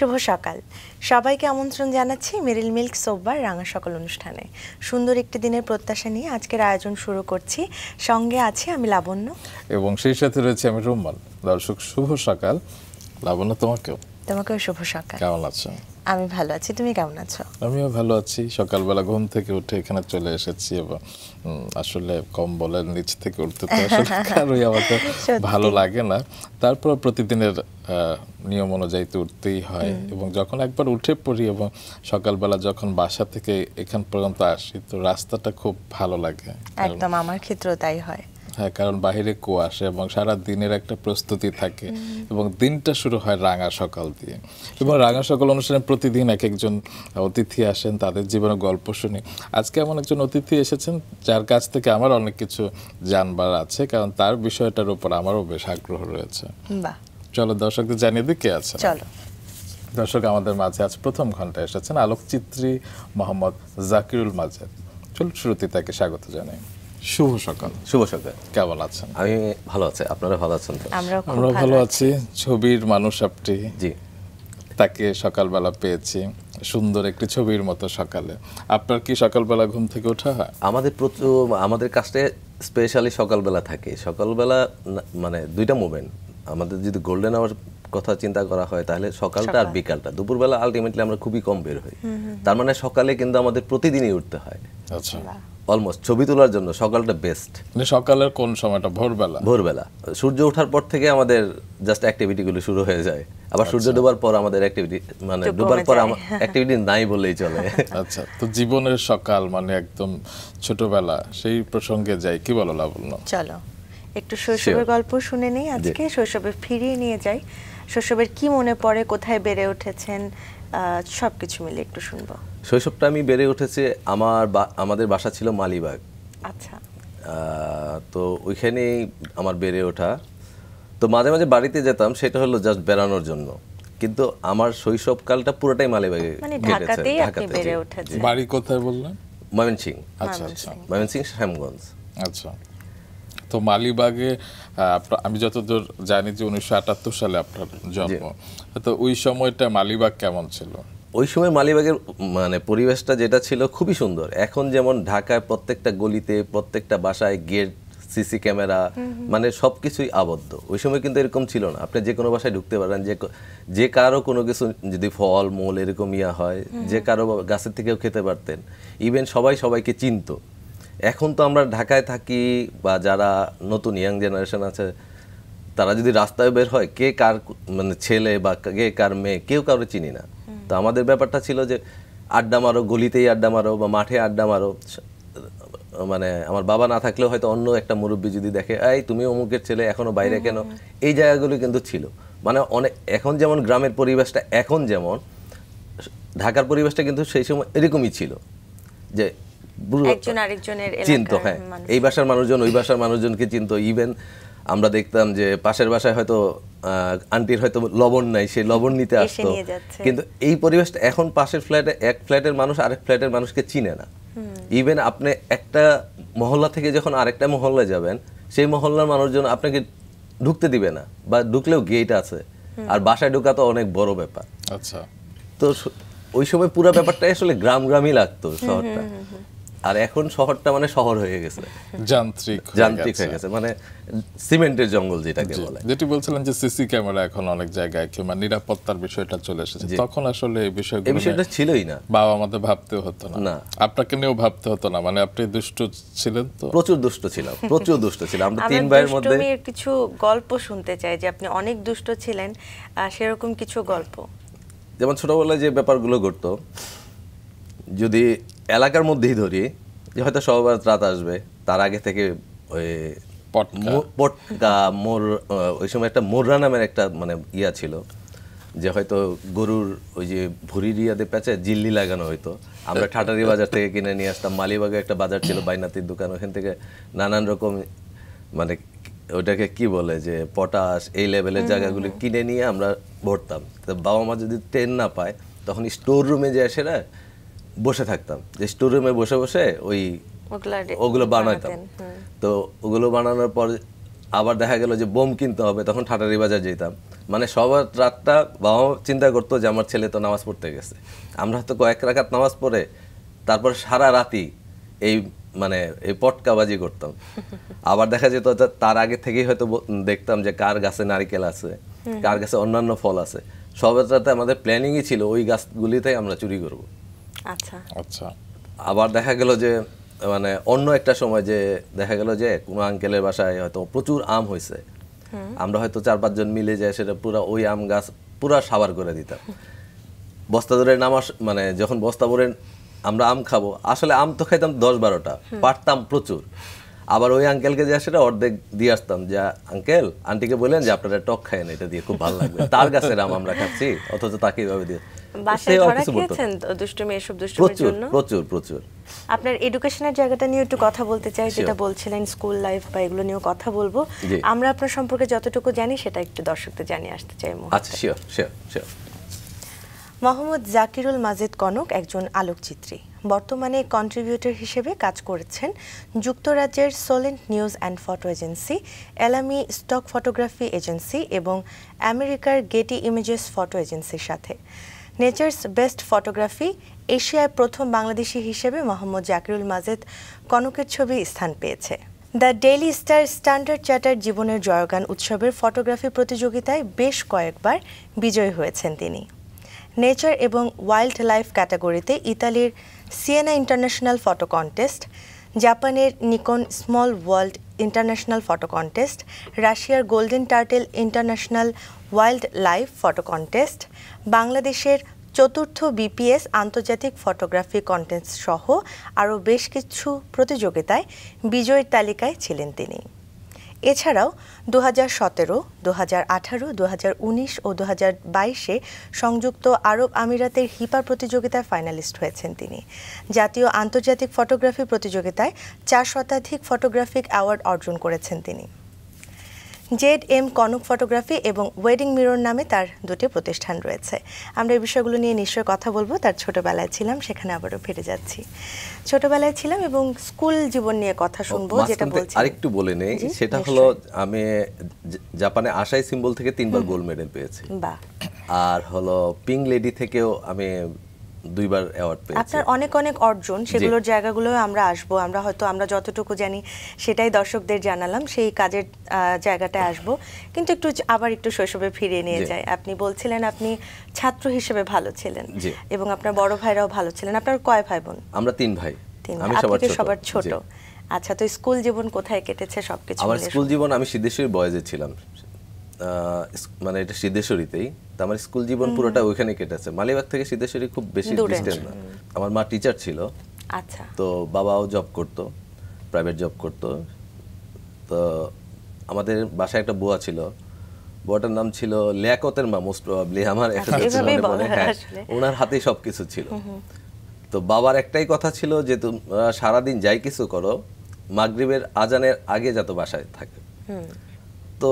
শুভ সকাল সবাইকে আমন্ত্রণ জানাচ্ছি মেরিল মিল্ক সোববার রাঙা সকল অনুষ্ঠানে সুন্দর একটি দিনের প্রত্যাশা নিয়ে আজকের আয়োজন শুরু করছি সঙ্গে আছি আমি লাবণ্য এবং সেই সাথে রয়েছে আমি রুম্মান দর্শক শুভ সকাল লাবণ্য তোমাকেও তোমাকেও শুভ সকাল কেমন আছো আমি ভালো আছি তুমি কেমন আছো আমিও ভালো আছি সকালবেলা ঘুম থেকে উঠে এখানে চলে এসেছি এবং আসলে কম বলের নিচ থেকে উঠতে তো আসলে কারোই আমাকে ভালো লাগে না তারপর প্রতিদিনের নিয়ম অনুযায়ী তো উঠতেই হয় এবং যখন একবার উঠে পড়ি এবং সকালবেলা যখন বাসা থেকে এখান পর্যন্ত আসি তো রাস্তাটা খুব ভালো লাগে একদম আমার ক্ষেত্রেও তাই হয় হ্যাঁ কারণ বাহিরে কুয়াশা এবং সারা দিনের একটা প্রস্তুতি থাকে এবং দিনটা শুরু হয় রাঙা সকাল দিয়ে এবং রাঙা সকাল অনুষ্ঠানে প্রতিদিন এক একজন অতিথি আসেন তাদের জীবনে গল্প শুনি আজকে এমন একজন অতিথি এসেছেন যার কাছ থেকে আমার অনেক কিছু জানবার আছে কারণ তার বিষয়টার উপর আমারও বেশ আগ্রহ রয়েছে চলো দর্শকদের জানিয়ে দিই কে আছে দর্শক আমাদের মাঝে আজ প্রথম ঘন্টা এসেছেন আলোকচিত্রী মোহাম্মদ জাকিরুল মাজেদ চলুন শ্রুতি তাকে স্বাগত জানাই শুভ সকাল শুভ সকাল কেমন আছেন আমি ভালো আছি আপনারা ভালো আছেন আমরা ভালো আছি ছবির মানুষ আপনি জি তাকে সকালবেলা পেয়েছি সুন্দর একটি ছবির মতো সকালে আপনার কি সকালবেলা ঘুম থেকে ওঠা হয় আমাদের প্রচুর আমাদের কাজটা স্পেশালি সকালবেলা থাকে সকালবেলা মানে দুইটা মুভমেন্ট আমাদের যদি গোল্ডেন আওয়ার কথা চিন্তা করা হয় তাহলে সকালটা আর বিকালটা দুপুরবেলা আলটিমেটলি আমরা খুবই কম বের হই তার মানে সকালে কিন্তু আমাদের প্রতিদিনই উঠতে হয় আচ্ছা অলমোস্ট ছবি তোলার জন্য সকালটা বেস্ট মানে সকালের কোন সময়টা ভোরবেলা ভোরবেলা সূর্য ওঠার পর থেকে আমাদের জাস্ট অ্যাক্টিভিটিগুলো শুরু হয়ে যায় আবার সূর্য আচ্ছা। ডোবার পর আমাদের অ্যাক্টিভিটি মানে ডোবার পর অ্যাক্টিভিটি নাই বললেই চলে আচ্ছা তো জীবনের সকাল মানে একদম ছোটবেলা সেই প্রসঙ্গে যাই কি বলো লাবণ্য চলো একটু শৈশবের গল্প শুনে নেই আজকে শৈশবে ফিরিয়ে নিয়ে যাই শৈশবের কি মনে পড়ে কোথায় বেড়ে উঠেছেন সব কিছু মিলে একটু শুনবো শৈশবটা আমি বেড়ে উঠেছে আমার আমাদের বাসা ছিল মালিবাগ আচ্ছা তো ওইখানেই আমার বেড়ে ওঠা তো মাঝে মাঝে বাড়িতে যেতাম সেটা হলো জাস্ট বেড়ানোর জন্য কিন্তু আমার শৈশবকালটা পুরোটাই মালিবাগে মানে বাড়ি কোথায় বললেন ময়মনসিং আচ্ছা আচ্ছা ময়মনসিং শ্যামগঞ্জ আচ্ছা তো মালিবাগে আমি যতদূর জানি যে উনিশশো সালে আপনার জন্ম তো ওই সময়টা মালিবাগ কেমন ছিল ওই সময় মালিবাগের মানে পরিবেশটা যেটা ছিল খুবই সুন্দর এখন যেমন ঢাকায় প্রত্যেকটা গলিতে প্রত্যেকটা বাসায় গেট সিসি ক্যামেরা মানে সব কিছুই আবদ্ধ ওই সময় কিন্তু এরকম ছিল না আপনি যে কোনো বাসায় ঢুকতে পারেন যে যে কারো কোনো কিছু যদি ফল মূল এরকম ইয়া হয় যে কারো গাছের থেকেও খেতে পারতেন ইভেন সবাই সবাইকে চিনত এখন তো আমরা ঢাকায় থাকি বা যারা নতুন ইয়াং জেনারেশন আছে তারা যদি রাস্তায় বের হয় কে কার মানে ছেলে বা কে কার মেয়ে কেউ কারো চিনি না তো আমাদের ব্যাপারটা ছিল যে আড্ডা মারো গলিতেই আড্ডা মারো বা মাঠে আড্ডা মারো মানে আমার বাবা না থাকলেও হয়তো অন্য একটা মুরব্বী যদি দেখে এই তুমি অমুকের ছেলে এখনো বাইরে কেন এই জায়গাগুলো কিন্তু ছিল মানে অনেক এখন যেমন গ্রামের পরিবেশটা এখন যেমন ঢাকার পরিবেশটা কিন্তু সেই সময় এরকমই ছিল যে চিন্ত চিনতো হ্যাঁ এই ভাষার মানুষজন ওই ভাষার মানুষজনকে চিনতো ইভেন আমরা দেখতাম যে পাশের বাসায় হয়তো আন্টির হয়তো লবণ নাই সেই লবণ নিতে আসতো কিন্তু এই পরিবেশটা এখন পাশের ফ্ল্যাটে এক ফ্ল্যাটের মানুষ আরেক ফ্ল্যাটের মানুষকে চিনে না ইভেন আপনি একটা মহল্লা থেকে যখন আরেকটা মহল্লায় যাবেন সেই মহল্লার মানুষজন আপনাকে ঢুকতে দিবে না বা ঢুকলেও গেট আছে আর বাসায় ঢুকা তো অনেক বড় ব্যাপার আচ্ছা তো ওই সময় পুরো ব্যাপারটাই আসলে গ্রাম গ্রামই লাগতো শহরটা আর এখন শহরটা মানে শহর হয়ে গেছে যান্ত্রিক যান্ত্রিক হয়ে গেছে মানে সিমেন্টের জঙ্গল যেটাকে বলে যেটি বলছিলেন যে সিসি ক্যামেরা এখন অনেক জায়গায় কিংবা নিরাপত্তার বিষয়টা চলে এসেছে তখন আসলে এই বিষয়গুলো এই বিষয়টা ছিলই না বাবা আমাদের ভাবতে হতো না না আপনাকে নিয়েও ভাবতে হতো না মানে আপনি দুষ্ট ছিলেন তো প্রচুর দুষ্ট ছিলাম প্রচুর দুষ্ট ছিলাম আমরা তিন ভাইয়ের মধ্যে আমি কিছু গল্প শুনতে চাই যে আপনি অনেক দুষ্ট ছিলেন সেরকম কিছু গল্প যেমন ছোটবেলায় যে ব্যাপারগুলো ঘটতো যদি এলাকার মধ্যেই ধরি যে হয়তো সবার রাত আসবে তার আগে থেকে ওই পটকা মোর ওই সময় একটা মোররা নামের একটা মানে ইয়া ছিল যে হয়তো গরুর ওই যে ভুরির ইয়াদের প্যাচে জিল্লি লাগানো হইতো আমরা ঠাটারি বাজার থেকে কিনে নিয়ে আসতাম মালিবাগে একটা বাজার ছিল বাইনাতির দোকান ওখান থেকে নানান রকম মানে ওটাকে কি বলে যে পটাশ এই লেভেলের জায়গাগুলো কিনে নিয়ে আমরা ভরতাম তো বাবা মা যদি ট্রেন না পায় তখন স্টোর রুমে যে আসে না বসে থাকতাম যে স্টোরুমে বসে বসে ওই ওগুলো বানাইতাম তো ওগুলো বানানোর পর আবার দেখা গেল যে বোম কিনতে হবে তখন ঠাটারি বাজার যেতাম মানে সবার রাতটা বাবা চিন্তা করতো যে আমার ছেলে তো নামাজ পড়তে গেছে আমরা তো কয়েক রাখাত নামাজ পড়ে তারপর সারা রাতি এই মানে এই পটকাবাজি করতাম আবার দেখা যেত তার আগে থেকেই হয়তো দেখতাম যে কার গাছে নারিকেল আছে কার গাছে অন্যান্য ফল আছে সবার রাতে আমাদের প্ল্যানিংই ছিল ওই গাছগুলিতেই আমরা চুরি করবো আচ্ছা।, আচ্ছা আবার দেখা গেল যে মানে অন্য একটা সময় যে দেখা গেল যে কোনো আঙ্কেলের বাসায় হয়তো প্রচুর আম হয়েছে আমরা হয়তো চার পাঁচজন মিলে যায় সেটা পুরো ওই আম গাছ পুরো সাবার করে দিতাম বস্তা ধরে নামাস মানে যখন বস্তা ভরে আমরা আম খাবো আসলে আম তো খাইতাম দশ বারোটা পারতাম প্রচুর আবার ওই আঙ্কেলকে যে সেটা অর্ধেক দিয়ে আসতাম যে আঙ্কেল আন্টিকে বললেন যে আপনারা টক খায় না এটা দিয়ে খুব ভালো লাগবে তার গাছের আম আমরা খাচ্ছি অথচ তাকে এইভাবে দিয়ে আচ্ছা, মোহাম্মদ জাকিরুল মাজেদ কনক একজন আলোকচিত্রী বর্তমানে কন্ট্রিবিউটর হিসেবে কাজ করেছেন যুক্তরাজ্যের Solent News and Photo Agency Alamy stock photography agency এবং আমেরিকার গেটি ইমেজেস ফটো এজেন্সির সাথে নেচার্স বেস্ট ফটোগ্রাফি এশিয়ায় প্রথম বাংলাদেশি হিসেবে মোহাম্মদ জাকিরুল মাজেদ কনকের ছবি স্থান পেয়েছে the Daily Star Standard Chartered জীবনের জয়গান উৎসবের ফটোগ্রাফি প্রতিযোগিতায় বেশ কয়েকবার বিজয়ী হয়েছেন তিনি নেচার এবং ওয়াইল্ড লাইফ ক্যাটাগরিতে ইতালির সিয়েনা ইন্টারন্যাশনাল ফটো কন্টেস্ট জাপানের Nikon small world international photo contest রাশিয়ার golden turtle international wildlife photo contest বাংলাদেশের চতুর্থ বিপিএস আন্তর্জাতিক ফটোগ্রাফি কন্টেস্ট সহ আরও বেশ কিছু প্রতিযোগিতায় বিজয়ীর তালিকায় ছিলেন তিনি এছাড়াও দু হাজার সতেরো দু হাজার আঠারো দু হাজার উনিশ ও দু হাজার বাইশে সংযুক্ত আরব আমিরাতের হিপা প্রতিযোগিতায় ফাইনালিস্ট হয়েছেন তিনি জাতীয় আন্তর্জাতিক ফটোগ্রাফি প্রতিযোগিতায় চার শতাধিক ফটোগ্রাফিক অ্যাওয়ার্ড অর্জন করেছেন তিনি জেড এম কনক ফটোগ্রাফি এবং ওয়েডিং মিরর নামে তার দুটি প্রতিষ্ঠান রয়েছে আমরা এই বিষয়গুলো নিয়ে নিশ্চয়ই কথা বলবো তার ছোটবেলায় ছিলাম সেখানে আবারও ফিরে যাচ্ছি ছোটবেলায় ছিলাম এবং স্কুল জীবন নিয়ে কথা শুনবো যেটা বলছি আরেকটু বলে নেই সেটা হলো আমি জাপানে আশাই সিম্বল থেকে তিনবার গোল্ড মেডেল পেয়েছি আর হলো পিং লেডি থেকেও আমি দুইবার অ্যাওয়ার্ড পেয়েছি আপনার অনেক অনেক অর্জন সেগুলোর জায়গাগুলো আমরা আসব আমরা হয়তো আমরা যতটুকু জানি সেটাই দর্শকদের জানালাম সেই কাজের জায়গাটায় আসব কিন্তু একটু আবার একটু শৈশবে ফিরে নিয়ে যায় আপনি বলছিলেন আপনি ছাত্র হিসেবে ভালো ছিলেন এবং আপনার বড় ভাইরাও ভালো ছিলেন আপনার কয় ভাই বোন আমরা তিন ভাই আমি সবার ছোট আচ্ছা তো স্কুল জীবন কোথায় কেটেছে সবকিছু আমার স্কুল জীবন আমি সিদ্ধেশ্বরী বয়েজে ছিলাম মানে এটা সিদ্ধেশ্বরীতেই তো আমার স্কুল জীবন পুরোটা ওইখানে কেটেছে মালিবাগ থেকে সিদ্ধেশ্বরী খুব বেশি ডিস্টেন্স না আমার মা টিচার ছিল আচ্ছা তো বাবাও জব করত প্রাইভেট জব করত তো আমাদের বাসায় একটা বুয়া ছিল বুয়াটার নাম ছিল লিয়াকতের মা মোস্ট প্রবাবলি আমার একটা আচ্ছা, মনে হ্যাঁ ওনার হাতেই সব কিছু ছিল তো বাবার একটাই কথা ছিল যে তোমরা সারাদিন যাই কিছু করো মাগরিবের আজানের আগে যত বাসায় থাকে তো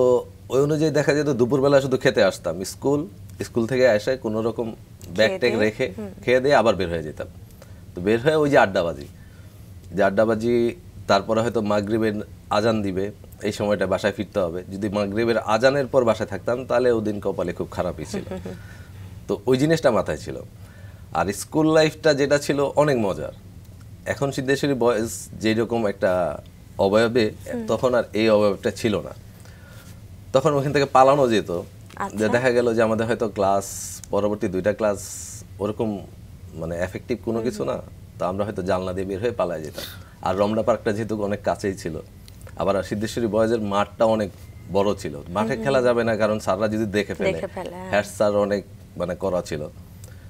ওই অনুযায়ী দেখা যেত দুপুরবেলা শুধু খেতে আসতাম স্কুল স্কুল থেকে এসে কোনো রকম ব্যাগ ট্যাগ রেখে খেয়ে দিয়ে আবার বের হয়ে যেতাম তো বের হয়ে ওই যে আড্ডাবাজি যে আড্ডাবাজি তারপরে হয়তো মাগরীবের আজান দিবে এই সময়টা বাসায় ফিরতে হবে যদি মাগরীবের আজানের পর বাসায় থাকতাম তাহলে ওদিন কপালে খুব খারাপই ছিল তো ওই জিনিসটা মাথায় ছিল আর স্কুল লাইফটা যেটা ছিল অনেক মজার এখন সিদ্ধেশ্বরী বয়স যেরকম একটা অবয়বে তখন আর এই অবয়বটা ছিল না তখন ওখান থেকে পালানো যেত আচ্ছা। যে দেখা গেল যে আমাদের হয়তো ক্লাস পরবর্তী দুইটা ক্লাস ওরকম মানে এফেক্টিভ কোনো কিছু না তো আমরা হয়তো জানলা দিয়ে বের হয়ে পালাই যেতাম আর রমনা পার্কটা যেহেতু অনেক কাছেই ছিল আবার সিদ্ধেশ্বরী বয়েজের মাঠটা অনেক বড় ছিল মাঠে খেলা যাবে না কারণ স্যাররা যদি দেখে ফেলে হ্যাঁ। হ্যাট স্যার অনেক মানে করা ছিল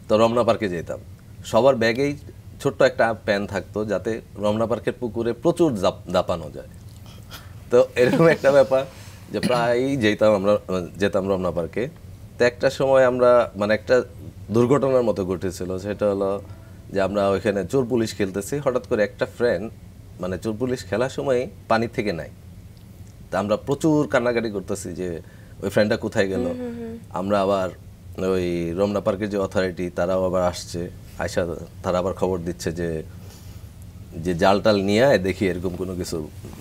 তো রমনা পার্কে যেতাম সবার ব্যাগেই ছোট্ট একটা প্যান থাকতো যাতে রমনা পার্কের পুকুরে প্রচুর দাপানো যায় তো এরকম একটা ব্যাপার যে প্রায় যেতাম আমরা যেতাম রমনা পার্কে তো একটা সময় আমরা মানে একটা দুর্ঘটনার মতো ঘটেছিল সেটা হলো যে আমরা ওইখানে চোর পুলিশ খেলতেছি হঠাৎ করে একটা ফ্রেন্ড মানে চোর পুলিশ খেলার সময় পানি থেকে নাই তা আমরা প্রচুর কান্নাকাটি করতেছি যে ওই ফ্রেন্ডটা কোথায় গেল আমরা আবার ওই রমনা পার্কের যে অথরিটি তারাও আবার আসছে আয়সা তারা আবার খবর দিচ্ছে যে যে জাল টাল নিয়ে দেখি এরকম কোনো কিছু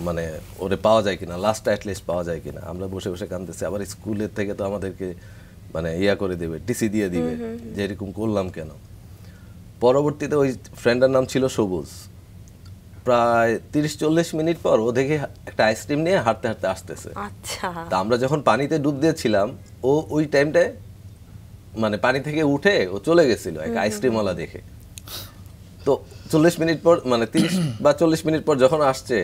মানে ওরে পাওয়া যায় কিনা লাস্ট অ্যাটলিস্ট পাওয়া যায় কিনা আমরা বসে বসে কাঁদতেছি আবার স্কুলের থেকে তো আমাদেরকে মানে ইয়া করে দেবে টিসি দিয়ে দিবে যে এরকম করলাম কেন পরবর্তীতে ওই ফ্রেন্ডের নাম ছিল সবুজ প্রায় তিরিশ চল্লিশ মিনিট পর ও দেখে একটা আইসক্রিম নিয়ে হাঁটতে হাঁটতে আসতেছে আচ্ছা। তা আমরা যখন পানিতে ডুব দিয়েছিলাম ও ওই টাইমটায় মানে পানি থেকে উঠে ও চলে গেছিলো এক আইসক্রিমওয়ালা দেখে তো চল্লিশ মিনিট পর মানে তিরিশ বা চল্লিশ মিনিট পর যখন আসছে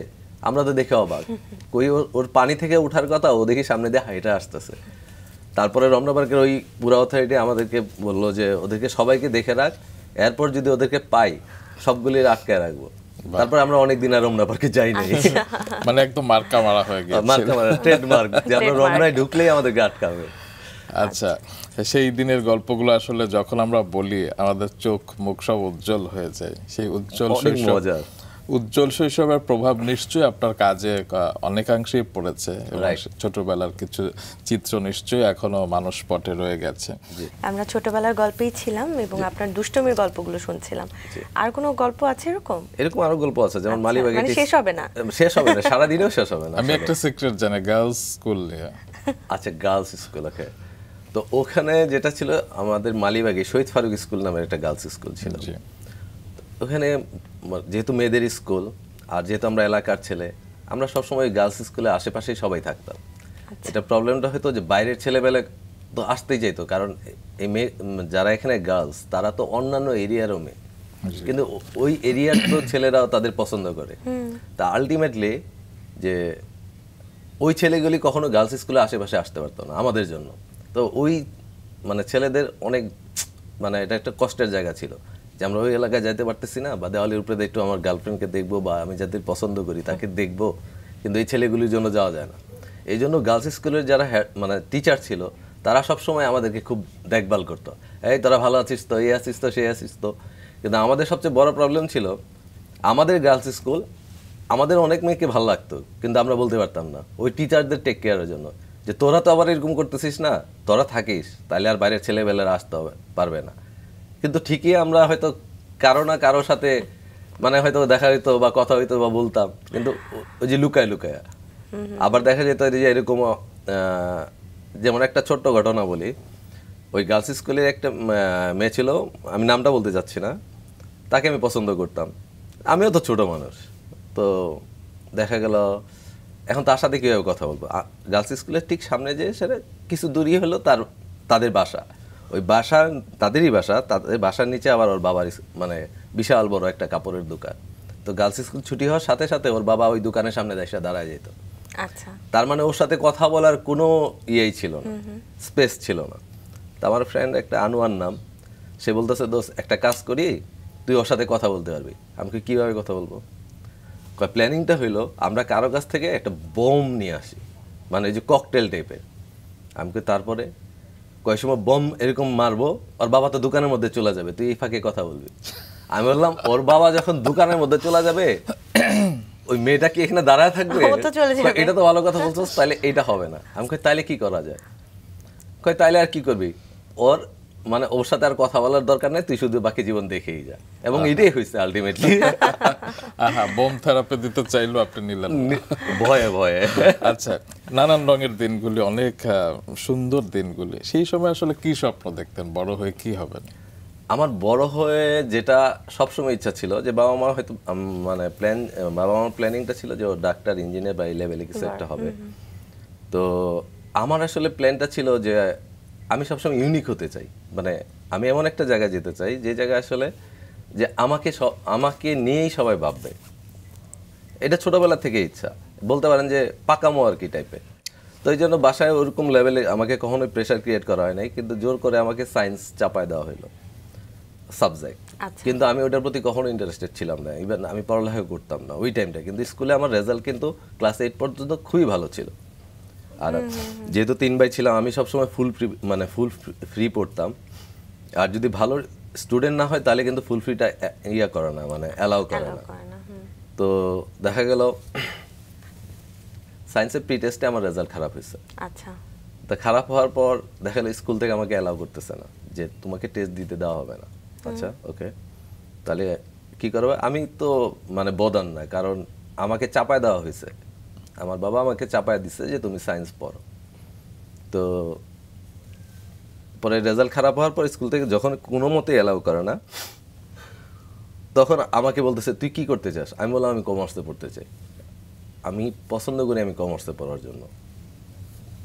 আমরা তো দেখে অবাক কই ওর পানি থেকে উঠার কথা ও দেখি সামনে দিয়ে হাইটা আসতেছে তারপরে রমনা পার্কের ওই পুরা অথরিটি আমাদেরকে বললো যে ওদেরকে সবাইকে দেখে রাখ এরপর যদি ওদেরকে পাই সবগুলি আটকে রাখবো তারপর আমরা অনেক দিন আর রমনা পার্কে যাই নাই আচ্ছা। মানে একদম মার্কা মারা হয়ে গেছে মার্কা মারা ট্রেডমার্ক যে আমরা রমনায় ঢুকলেই আমাদেরকে আটকাবে আচ্ছা সেই দিনের গল্পগুলো আসলে যখন আমরা বলি আমাদের চোখ মুখ সব উজ্জ্বল হয়ে যায় সেই উজ্জ্বল শৈশব উজ্জ্বল শৈশবের প্রভাব নিশ্চয়ই আপনার কাজে অনেকাংশেই পড়েছে ছোটবেলার কিছু চিত্র নিশ্চয়ই এখনো মানুষ পটে রয়ে গেছে আমরা ছোটবেলার গল্পেই ছিলাম এবং আপনার দুষ্টমির গল্পগুলো শুনছিলাম আর কোনো গল্প আছে এরকম এরকম আরো গল্প আছে যেমন আচ্ছা, মালিবাগে মানে শেষ হবে না শেষ হবে না সারাদিনেও শেষ হবে না আমি একটা সিক্রেট জানি গার্লস স্কুল আচ্ছা গার্লস স্কুল ওকে তো ওখানে যেটা ছিল আমাদের মালিবাগে শহীদ ফারুক স্কুল নামের একটা গার্লস স্কুল ছিল ওখানে যেহেতু মেয়েদের স্কুল আর যেহেতু আমরা এলাকার ছেলে আমরা সবসময় গার্লস স্কুলে আশেপাশেই সবাই থাকতাম আচ্ছা। এটা প্রবলেমটা হয়তো যে বাইরের ছেলেবেলা তো আসতেই যাইতো কারণ এই মেয়ে যারা এখানে গার্লস তারা তো অন্যান্য এরিয়ারও মেয়ে কিন্তু ওই এরিয়ার তো ছেলেরাও তাদের পছন্দ করে তা আলটিমেটলি যে ওই ছেলেগুলি কখনো গার্লস স্কুলে আশেপাশে আসতে পারতো না আমাদের জন্য তো ওই মানে ছেলেদের অনেক মানে এটা একটা কষ্টের জায়গা ছিল যে আমরা ওই এলাকায় যাইতে পারতেছি না বা দেওয়ালির উপরে একটু আমার গার্লফ্রেন্ডকে দেখবো বা আমি যাদের পছন্দ করি তাকে দেখবো কিন্তু এই ছেলেগুলির জন্য যাওয়া যায় না এই জন্য গার্লস স্কুলের যারা মানে টিচার ছিল তারা সবসময় আমাদেরকে খুব দেখভাল করতো এই তোরা ভালো আছিস তো এই আছিস তো সেই আছিস তো কিন্তু আমাদের সবচেয়ে বড় প্রবলেম ছিল আমাদের গার্লস স্কুল আমাদের অনেক মেয়েকে ভালো লাগতো কিন্তু আমরা বলতে পারতাম না ওই টিচারদের টেক কেয়ারের জন্য যে তোরা তো আবার এরকম করতেছিস না তোরা থাকিস তাহলে আর বাইরের ছেলেবেলার আসতে হবে পারবে না কিন্তু ঠিকই আমরা হয়তো কারো না কারো সাথে মানে হয়তো দেখা হইতো বা কথা হইতো বা বলতাম কিন্তু ওই যে লুকায় লুকায় আবার দেখা যেত যে এরকম যেমন একটা ছোট্ট ঘটনা বলি ওই গার্লস স্কুলের একটা মেয়ে ছিল আমি নামটা বলতে চাচ্ছি না তাকে আমি পছন্দ করতাম আমিও তো ছোট মানুষ তো দেখা গেল এখন তার সাথে কীভাবে কথা বলবো গার্লস স্কুলের ঠিক সামনে যে সেটা কিছু দূরই হলো তার তাদের বাসা ওই বাসা তাদেরই বাসা তাদের বাসার নিচে আবার ওর বাবার মানে বিশাল বড় একটা কাপড়ের দোকান তো গার্লস স্কুল ছুটি হওয়ার সাথে সাথে ওর বাবা ওই দোকানের সামনে এসে দাঁড়ায় যেত আচ্ছা তার মানে ওর সাথে কথা বলার কোনো ইয়েই ছিল না স্পেস ছিল না তো আমার ফ্রেন্ড একটা আনোয়ার নাম সে বলতেছে দোস একটা কাজ করি তুই ওর সাথে কথা বলতে পারবি আমাকে কিভাবে কথা বলবো প্ল্যানিংটা হইলো আমরা কারো কাছ থেকে একটা বোম নিয়ে আসি মানে যে ককটেল টাইপের আমাকে তারপরে কয়েক সময় বোম এরকম মারবো ওর বাবা তো দোকানের মধ্যে চলে যাবে তুই এই ফাঁকে কথা বলবি আমি বললাম ওর বাবা যখন দোকানের মধ্যে চলে যাবে ওই মেয়েটা কি এখানে দাঁড়ায় থাকবে এটা তো ভালো কথা বলছো তাহলে এটা হবে না আমি কই কি করা যায় কই তাইলে আর কি করবি ওর মানে ওর সাথে আর কথা বলার দরকার নেই তুই শুধু বাকি জীবন দেখেই যা এবং এটাই হয়েছে আলটিমেটলি আহা বোম থেরাপি দিতে চাইলো আপনি নিলেন ভয়ে ভয়ে আচ্ছা নানান রঙের দিনগুলি অনেক সুন্দর দিনগুলি সেই সময় আসলে কি স্বপ্ন দেখতেন বড় হয়ে কি হবেন আমার বড় হয়ে যেটা সবসময় ইচ্ছা ছিল যে বাবা মার হয়তো মানে প্ল্যান বাবা মার প্ল্যানিংটা ছিল যে ও ডাক্তার ইঞ্জিনিয়ার বা এই লেভেলে কিছু একটা হবে তো আমার আসলে প্ল্যানটা ছিল যে আমি সবসময় ইউনিক হতে চাই মানে আমি এমন একটা জায়গা যেতে চাই যে জায়গা আসলে যে আমাকে আমাকে নিয়েই সবাই ভাববে এটা ছোটোবেলা থেকে ইচ্ছা বলতে পারেন যে পাকামো আর কি টাইপের তো এই জন্য বাসায় ওরকম লেভেলে আমাকে কখনোই প্রেশার ক্রিয়েট করা হয় নাই কিন্তু জোর করে আমাকে সায়েন্স চাপায় দেওয়া হলো সাবজেক্ট আচ্ছা। কিন্তু আমি ওটার প্রতি কখনো ইন্টারেস্টেড ছিলাম না ইভেন আমি পড়ালেখা করতাম না ওই টাইমটা কিন্তু স্কুলে আমার রেজাল্ট কিন্তু ক্লাস এইট পর্যন্ত খুবই ভালো ছিল আর যেহেতু তিন বাই ছিলাম আমি সবসময় ফুল ফ্রি মানে ফুল ফ্রি পড়তাম আর যদি ভালো স্টুডেন্ট না হয় তাহলে কিন্তু ফুল ফ্রিটা ইয়া করে না মানে অ্যালাউ করে না তো দেখা গেল সায়েন্সের প্রি টেস্টে আমার রেজাল্ট খারাপ হয়েছে আচ্ছা তা খারাপ হওয়ার পর দেখা গেল স্কুল থেকে আমাকে অ্যালাউ করতেছে না যে তোমাকে টেস্ট দিতে দেওয়া হবে না আচ্ছা ওকে তাহলে কি করবে আমি তো মানে বদান না কারণ আমাকে চাপায় দেওয়া হয়েছে আমার বাবা আমাকে চাপায় দিছে যে তুমি সায়েন্স পড়ো তো পরে রেজাল্ট খারাপ হওয়ার পর স্কুল থেকে যখন কোনো মতে অ্যালাউ করে না তখন আমাকে বলতেছে তুই কি করতে চাস আমি বললাম আমি কমার্সে পড়তে চাই আমি পছন্দ করি আমি কমার্সে পড়ার জন্য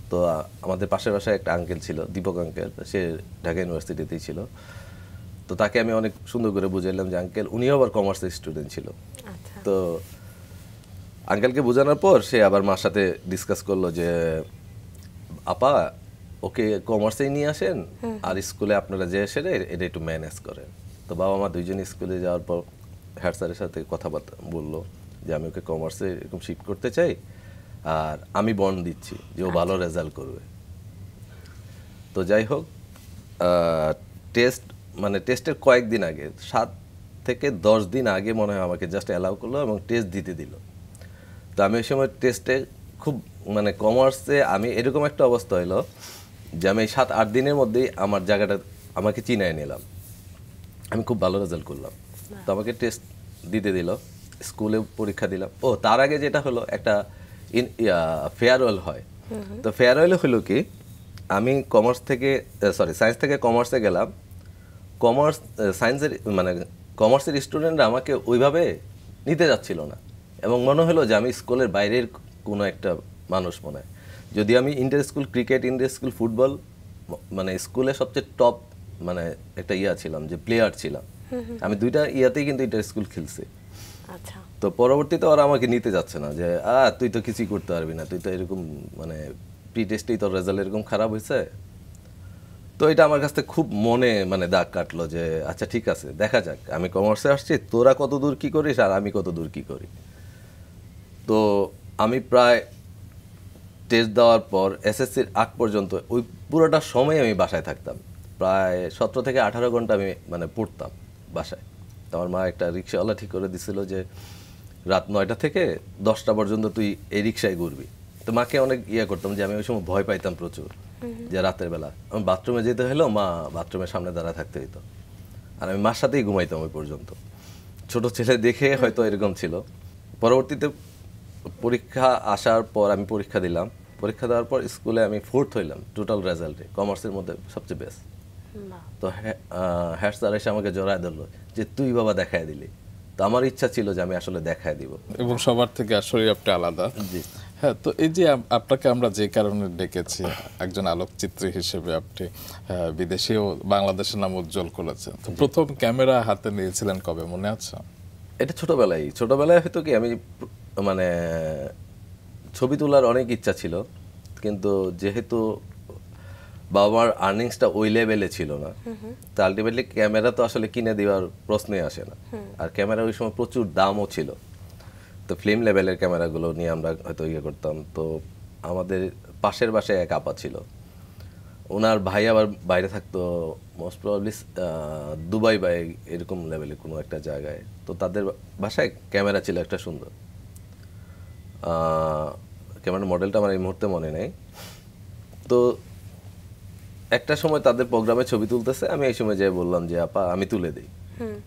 তো আমাদের পাশের পাশে একটা আঙ্কেল ছিল দীপক আঙ্কেল সে ঢাকা ইউনিভার্সিটিতেই ছিল তো তাকে আমি অনেক সুন্দর করে বুঝাইলাম যে আঙ্কেল উনিও আবার কমার্সের স্টুডেন্ট ছিল আচ্ছা। তো আঙ্কেলকে বোঝানোর পর সে আবার মার সাথে ডিসকাস করলো যে আপা ওকে কমার্সেই নিয়ে আসেন আর স্কুলে আপনারা যে এসে এটা একটু ম্যানেজ করেন তো বাবা মা দুইজন স্কুলে যাওয়ার পর হেড স্যারের সাথে কথাবার্তা বললো যে আমি ওকে কমার্সে এরকম শিফট করতে চাই আর আমি বন দিচ্ছি যে ও আচ্ছা। ভালো রেজাল্ট করবে তো যাই হোক টেস্ট মানে টেস্টের কয়েকদিন আগে সাত থেকে দশ দিন আগে মনে হয় আমাকে জাস্ট অ্যালাউ করলো এবং টেস্ট দিতে দিল তো আমি ওই সময় টেস্টে খুব মানে কমার্সে আমি এরকম একটা অবস্থা হলো যে আমি সাত আট দিনের মধ্যেই আমার জায়গাটা আমাকে চিনায় নিলাম আমি খুব ভালো রেজাল্ট করলাম তো আমাকে টেস্ট দিতে দিল স্কুলে পরীক্ষা দিলাম ও তার আগে যেটা হলো একটা ইন ফেয়ারওয়েল হয় তো ফেয়ারওয়েল হলো কি আমি কমার্স থেকে সরি সায়েন্স থেকে কমার্সে গেলাম কমার্স সায়েন্সের মানে কমার্সের স্টুডেন্টরা আমাকে ওইভাবে নিতে যাচ্ছিল না এবং মনে হলো যে আমি স্কুলের বাইরের কোনো একটা মানুষ মনে হয় যদি আমি inter school cricket inter school football মানে স্কুলে সবচেয়ে টপ মানে একটা ইয়া ছিলাম যে প্লেয়ার ছিলাম আমি দুইটা ইয়াতেই কিন্তু ইন্টার স্কুল খেলছি আচ্ছা। তো পরবর্তীতে ওরা আমাকে নিতে যাচ্ছে না যে আহ তুই তো কিছুই করতে পারবি না তুই তো এরকম মানে প্রি টেস্টেই তোর রেজাল্ট এরকম খারাপ হয়েছে তো এটা আমার কাছ থেকে খুব মনে মানে দাগ কাটলো যে আচ্ছা ঠিক আছে দেখা যাক আমি কমার্সে আসছি তোরা কত দূর কী করিস আর আমি কত দূর কী করি তো আমি প্রায় টেস্ট দেওয়ার পর এসএসসির আগ পর্যন্ত ওই পুরোটা সময় আমি বাসায় থাকতাম প্রায় সতেরো থেকে আঠারো ঘন্টা আমি মানে পড়তাম বাসায় তো আমার মা একটা রিক্সাওয়ালা ঠিক করে দিছিল যে রাত নয়টা থেকে দশটা পর্যন্ত তুই এই রিক্সায় ঘুরবি তো মাকে অনেক ইয়ে করতাম যে আমি ওই সময় ভয় পাইতাম প্রচুর যে রাতের বেলা আমি বাথরুমে যেতে হলেও মা বাথরুমের সামনে দাঁড়া থাকতে হইতো আর আমি মার সাথেই ঘুমাইতাম ওই পর্যন্ত ছোট ছেলে দেখে হয়তো এরকম ছিল পরবর্তীতে পরীক্ষা আসার পর আমি পরীক্ষা দিলাম পরীক্ষা দেওয়ার পর স্কুলে আমি ফোর্থ হইলাম টোটাল রেজাল্টে কমার্সের মধ্যে সবচেয়ে বেস্ট তো হ্যাঁ স্যার এসে আমাকে জড়ায় ধরলো যে তুই বাবা দেখায় দিলি তো আমার ইচ্ছা ছিল যে আমি আসলে দেখায় দিব এবং সবার থেকে আসলে আপনি আলাদা জি হ্যাঁ তো এই যে আপনাকে আমরা যে কারণে ডেকেছি একজন আলোকচিত্রী হিসেবে আপনি বিদেশেও বাংলাদেশের নাম উজ্জ্বল করেছেন তো প্রথম ক্যামেরা হাতে নিয়েছিলেন কবে মনে আছে এটা ছোটবেলায় ছোটবেলায় হয়তো কি আমি মানে ছবি তোলার অনেক ইচ্ছা ছিল কিন্তু যেহেতু বাবার আর্নিংসটা ওই লেভেলে ছিল না তো আলটিমেটলি ক্যামেরা তো আসলে কিনে দেওয়ার প্রশ্নই আসে না আর ক্যামেরা ওই সময় প্রচুর দামও ছিল তো ফিল্ম লেভেলের ক্যামেরাগুলো নিয়ে আমরা হয়তো ইয়ে করতাম তো আমাদের পাশের বাসায় এক আপা ছিল ওনার ভাই আবার বাইরে থাকতো মোস্ট প্রবলি দুবাই বা এরকম লেভেলে কোনো একটা জায়গায় তো তাদের বাসায় ক্যামেরা ছিল একটা সুন্দর ক্যামেরার মডেলটা আমার এই মুহূর্তে মনে নেই তো একটা সময় তাদের প্রোগ্রামে ছবি তুলতেছে আমি এই সময় যাই বললাম যে আপা আমি তুলে দিই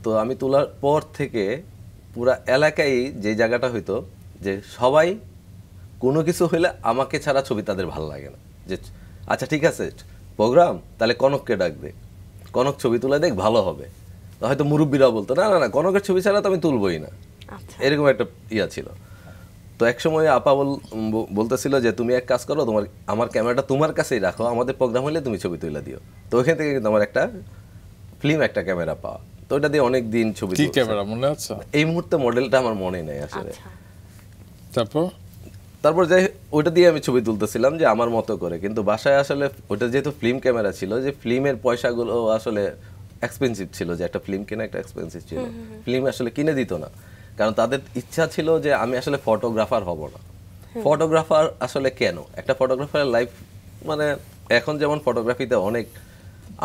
তো আমি তোলার পর থেকে পুরা এলাকায় যে জায়গাটা হইতো যে সবাই কোনো কিছু হইলে আমাকে ছাড়া ছবি তাদের ভালো লাগে না যে আচ্ছা ঠিক আছে প্রোগ্রাম তাহলে কনককে ডাক দে কনক ছবি তুলে দেখ ভালো হবে হয়তো মুরব্বীরা বলতো না না না কনকের ছবি ছাড়া তো আমি তুলবই না আচ্ছা। এরকম একটা ইয়া ছিল তো এক সময় আপা বল বলতেছিল যে তুমি এক কাজ করো তোমার আমার ক্যামেরাটা তোমার কাছেই রাখো আমাদের প্রোগ্রাম হলে তুমি ছবি তুলে দিও তো ওইখান থেকে কিন্তু আমার একটা ফিল্ম একটা ক্যামেরা পাওয়া তো ওটা দিয়ে অনেক দিন ছবি কি ক্যামেরা মনে আছে এই মুহূর্তে মডেলটা আমার মনে নেই আসলে আচ্ছা। তারপর তারপর যাই ওইটা দিয়ে আমি ছবি তুলতেছিলাম যে আমার মতো করে কিন্তু বাসায় আসলে ওটা যেহেতু ফিল্ম ক্যামেরা ছিল যে ফিল্মের পয়সাগুলো আসলে এক্সপেন্সিভ ছিল যে একটা ফিল্ম কেনা একটা এক্সপেন্সিভ ছিল ফিল্ম আসলে কিনে দিত না কারণ তাদের ইচ্ছা ছিল যে আমি আসলে ফটোগ্রাফার হব না ফটোগ্রাফার আসলে কেন একটা ফটোগ্রাফারের লাইফ মানে এখন যেমন ফটোগ্রাফিতে অনেক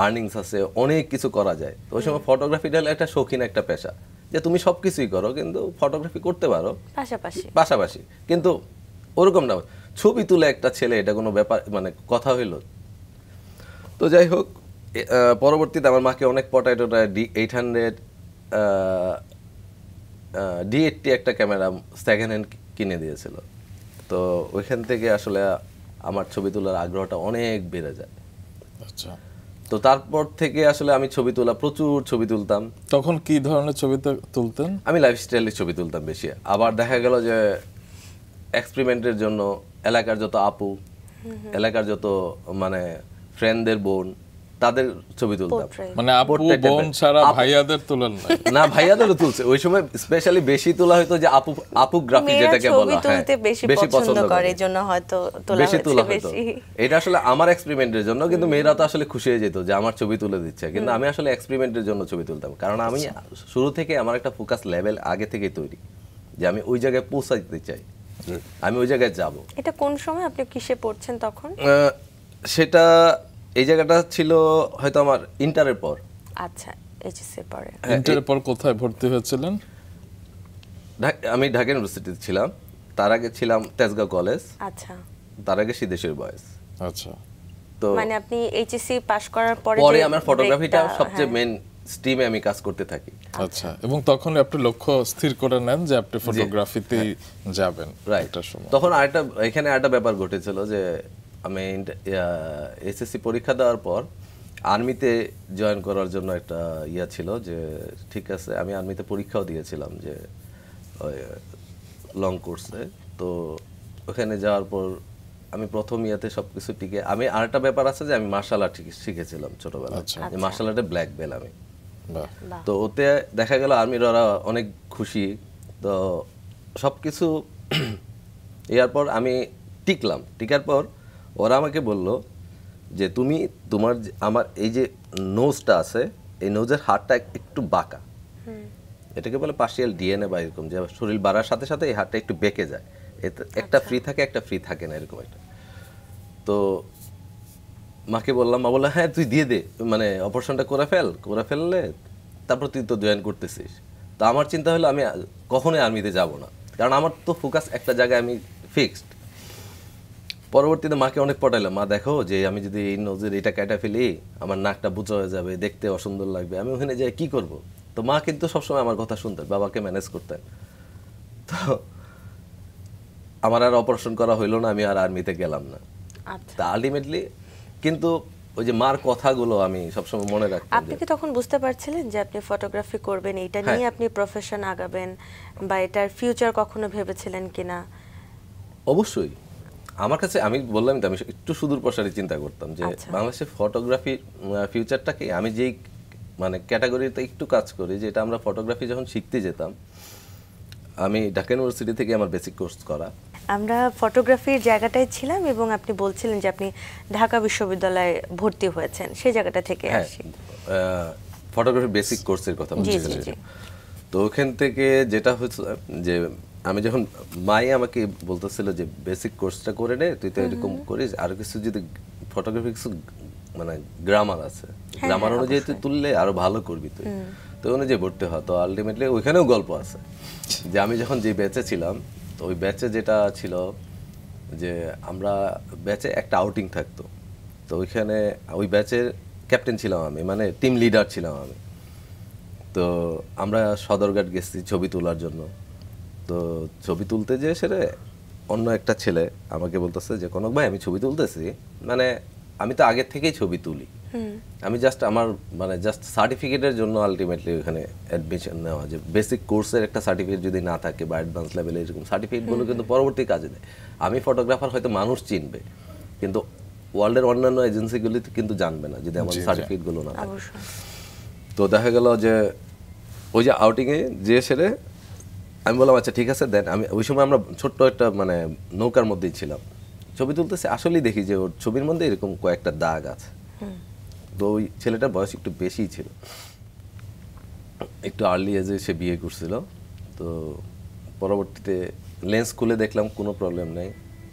আর্নিংস আছে অনেক কিছু করা যায় তো ওই সময় ফটোগ্রাফিটা হলো একটা শৌখিন একটা পেশা যে তুমি সব কিছুই করো কিন্তু ফটোগ্রাফি করতে পারো পাশাপাশি পাশাপাশি কিন্তু ওরকম না ছবি তুলে একটা ছেলে এটা কোনো ব্যাপার মানে কথা হইল তো যাই হোক পরবর্তীতে আমার মাকে অনেক পটায় টোটায় D eight hundred D eighty একটা ক্যামেরা সেকেন্ড হ্যান্ড কিনে দিয়েছিল তো ওইখান থেকে আসলে আমার ছবি তোলার আগ্রহটা অনেক বেড়ে যায় আচ্ছা তো তারপর থেকে আসলে আমি ছবি তোলা প্রচুর ছবি তুলতাম তখন কি ধরনের ছবি তুলতেন আমি লাইফস্টাইলের ছবি তুলতাম বেশি আবার দেখা গেল যে এক্সপেরিমেন্টের জন্য এলাকার যত আপু এলাকার যত মানে ফ্রেন্ডদের বোন তাদের ছবি তুলতাম মানে আপু বোন ছাড়া ভাইয়াদের তুলেন না ভাইয়াদেরও তুলছে ওই সময় স্পেশালি বেশি তোলা হয়তো যে আপু আপু গ্রাফি যেটাকে বলা হয় তুলতে বেশি পছন্দ করে এজন্য হয়তো তোলা বেশি তোলা হতো এটা আসলে আমার এক্সপেরিমেন্টের জন্য কিন্তু মেয়েরা তো আসলে খুশি হয়ে যেত যে আমার ছবি তুলে দিচ্ছে কিন্তু আমি আসলে এক্সপেরিমেন্টের জন্য ছবি তুলতাম কারণ আমি আচ্ছা। শুরু থেকে আমার একটা ফোকাস লেভেল আগে থেকে তৈরি যে আমি ওই জায়গায় পৌঁছাতে চাই আমি ওই জায়গায় যাব এটা কোন সময় আপনি কিসে পড়ছেন তখন সেটা এই জায়গাটা ছিল হয়তো আমার ইন্টারের পর আচ্ছা এইচএসসি পরে হ্যাঁ, ইন্টারের পর কোথায় ভর্তি হয়েছিলেন আমি ঢাকা ইউনিভার্সিটিতে ছিলাম তার আগে ছিলাম তেজগাঁও কলেজ আচ্ছা তার আগে সিদ্ধেশ্বর বয়স আচ্ছা তো মানে আপনি এইচএসসি পাস করার পরে পরে আমার ফটোগ্রাফিটা সবচেয়ে মেইন হ্যাঁ। স্ট্রিমে আমি কাজ করতে থাকি আচ্ছা।, আচ্ছা এবং তখন আপনি লক্ষ্য স্থির করে নেন যে আপনি ফটোগ্রাফিতে হ্যাঁ। যাবেন রাইট তখন আরেকটা এখানে আরেকটা ব্যাপার ঘটেছিল যে আমি এসএসসি uh, পরীক্ষা দেওয়ার পর আর্মিতে জয়েন করার জন্য একটা ইয়া ছিল যে ঠিক আছে আমি আর্মিতে পরীক্ষাও দিয়েছিলাম যে লং কোর্সে uh, তো ওখানে যাওয়ার পর আমি প্রথম ইয়াতে সব কিছু টিকে আমি আরেকটা ব্যাপার আছে যে আমি মার্শাল আর্ট শিখেছিলাম ছোটোবেলা মার্শাল আর্টে আচ্ছা, ব্ল্যাক বেল আমি আচ্ছা। তো ওতে দেখা গেল আর্মির ওরা অনেক খুশি তো সব কিছু ইয়ার পর আমি টিকলাম টিকার পর ওরা আমাকে বলল যে তুমি তোমার আমার এই যে নোজটা আছে এই নোজের হাড়টা একটু বাঁকা এটাকে বলে পার্শিয়াল ডিএনএ বা এরকম যে শরীর বাড়ার সাথে সাথে এই হাড়টা একটু বেঁকে যায় এতে একটা ফ্রি আচ্ছা। থাকে একটা ফ্রি থাকে না এরকম একটা তো মাকে বললাম মা বললাম হ্যাঁ তুই দিয়ে দে মানে অপারেশনটা করে ফেল করে ফেললে তারপর তুই তো জয়েন করতেছিস তো আমার চিন্তা হলো আমি কখনোই আর্মিতে যাব না কারণ আমার তো ফোকাস একটা জায়গায় আমি ফিক্সড পরবর্তীতে মাকে অনেক পটাইলাম মা দেখো যে আমি যদি এই নজর এটা কাটা ফেলি আমার নাকটা বুঝো হয়ে যাবে দেখতে অসুন্দর লাগবে আমি ওখানে যাই কি করব তো মা কিন্তু সবসময় আমার কথা শুনতেন বাবাকে ম্যানেজ করতেন তো আমার আর অপারেশন করা হইলো না আমি আর আর্মিতে গেলাম না আচ্ছা। তা আলটিমেটলি কিন্তু ওই যে মার কথাগুলো আমি সবসময় মনে রাখতাম আপনি কি তখন বুঝতে পারছিলেন যে আপনি ফটোগ্রাফি করবেন এটা হ্যাঁ। নিয়ে আপনি প্রফেশন আগাবেন বা এটার ফিউচার কখনো ভেবেছিলেন কিনা অবশ্যই আমার কাছে আমি বললাম তো আমি একটু সুদূর প্রসারী চিন্তা করতাম যে বাংলাদেশের ফটোগ্রাফি ফিউচারটাকে আমি যেই মানে ক্যাটাগরিতে একটু কাজ করি যেটা আমরা ফটোগ্রাফি যখন শিখতে যেতাম আমি ঢাকা ইউনিভার্সিটি থেকে আমার বেসিক কোর্স করা আমরা ফটোগ্রাফির জায়গাটায় ছিলাম এবং আপনি বলছিলেন যে আপনি ঢাকা বিশ্ববিদ্যালয়ে ভর্তি হয়েছেন সেই জায়গাটা থেকে হ্যাঁ, আসি ফটোগ্রাফি বেসিক কোর্সের কথা বলছিলেন তো ওখান থেকে যেটা হচ্ছে যে আমি যখন মাই আমাকে বলতেছিল যে বেসিক কোর্সটা করে নে তুই তো এরকম করিস আর কিছু যদি ফটোগ্রাফি কিছু মানে গ্রামার আছে গ্রামার হ্যাঁ, হ্যাঁ, অনুযায়ী তুই তুললে আরো ভালো করবি তুই তো অনুযায়ী ভর্তি হয় তো আলটিমেটলি ওইখানেও গল্প আছে যে আমি যখন যে ব্যাচে ছিলাম তো ওই ব্যাচে যেটা ছিল যে আমরা ব্যাচে একটা আউটিং থাকতো তো ওইখানে ওই ব্যাচের ক্যাপ্টেন ছিলাম আমি মানে টিম লিডার ছিলাম আমি তো আমরা সদরঘাট গেছি ছবি তোলার জন্য তো ছবি তুলতে যেয়ে সেটা অন্য একটা ছেলে আমাকে বলতেছে যে কনক ভাই আমি ছবি তুলতেছি মানে আমি তো আগের থেকেই ছবি তুলি আমি জাস্ট আমার মানে জাস্ট সার্টিফিকেটের জন্য আলটিমেটলি ওখানে অ্যাডমিশন নেওয়া যে বেসিক কোর্সের একটা সার্টিফিকেট যদি না থাকে বা অ্যাডভান্স লেভেলে এরকম সার্টিফিকেটগুলো কিন্তু পরবর্তী কাজে দেয় আমি ফটোগ্রাফার হয়তো মানুষ চিনবে কিন্তু ওয়ার্ল্ডের অন্যান্য এজেন্সিগুলি কিন্তু জানবে না যদি আমার সার্টিফিকেটগুলো না থাকে তো দেখা গেল যে ওই যে আউটিংয়ে যে সেরে আমি বললাম আচ্ছা ঠিক আছে দেন আমি ওই সময় আমরা ছোট্ট একটা মানে নৌকার মধ্যেই ছিলাম ছবি তুলতেছে আসলেই দেখি যে ওর ছবির মধ্যে এরকম কয়েকটা দাগ আছে তো ওই ছেলেটার বয়স একটু বেশিই ছিল একটু আর্লি এজে সে বিয়ে করছিল তো পরবর্তীতে লেন্স খুলে দেখলাম কোনো প্রবলেম নেই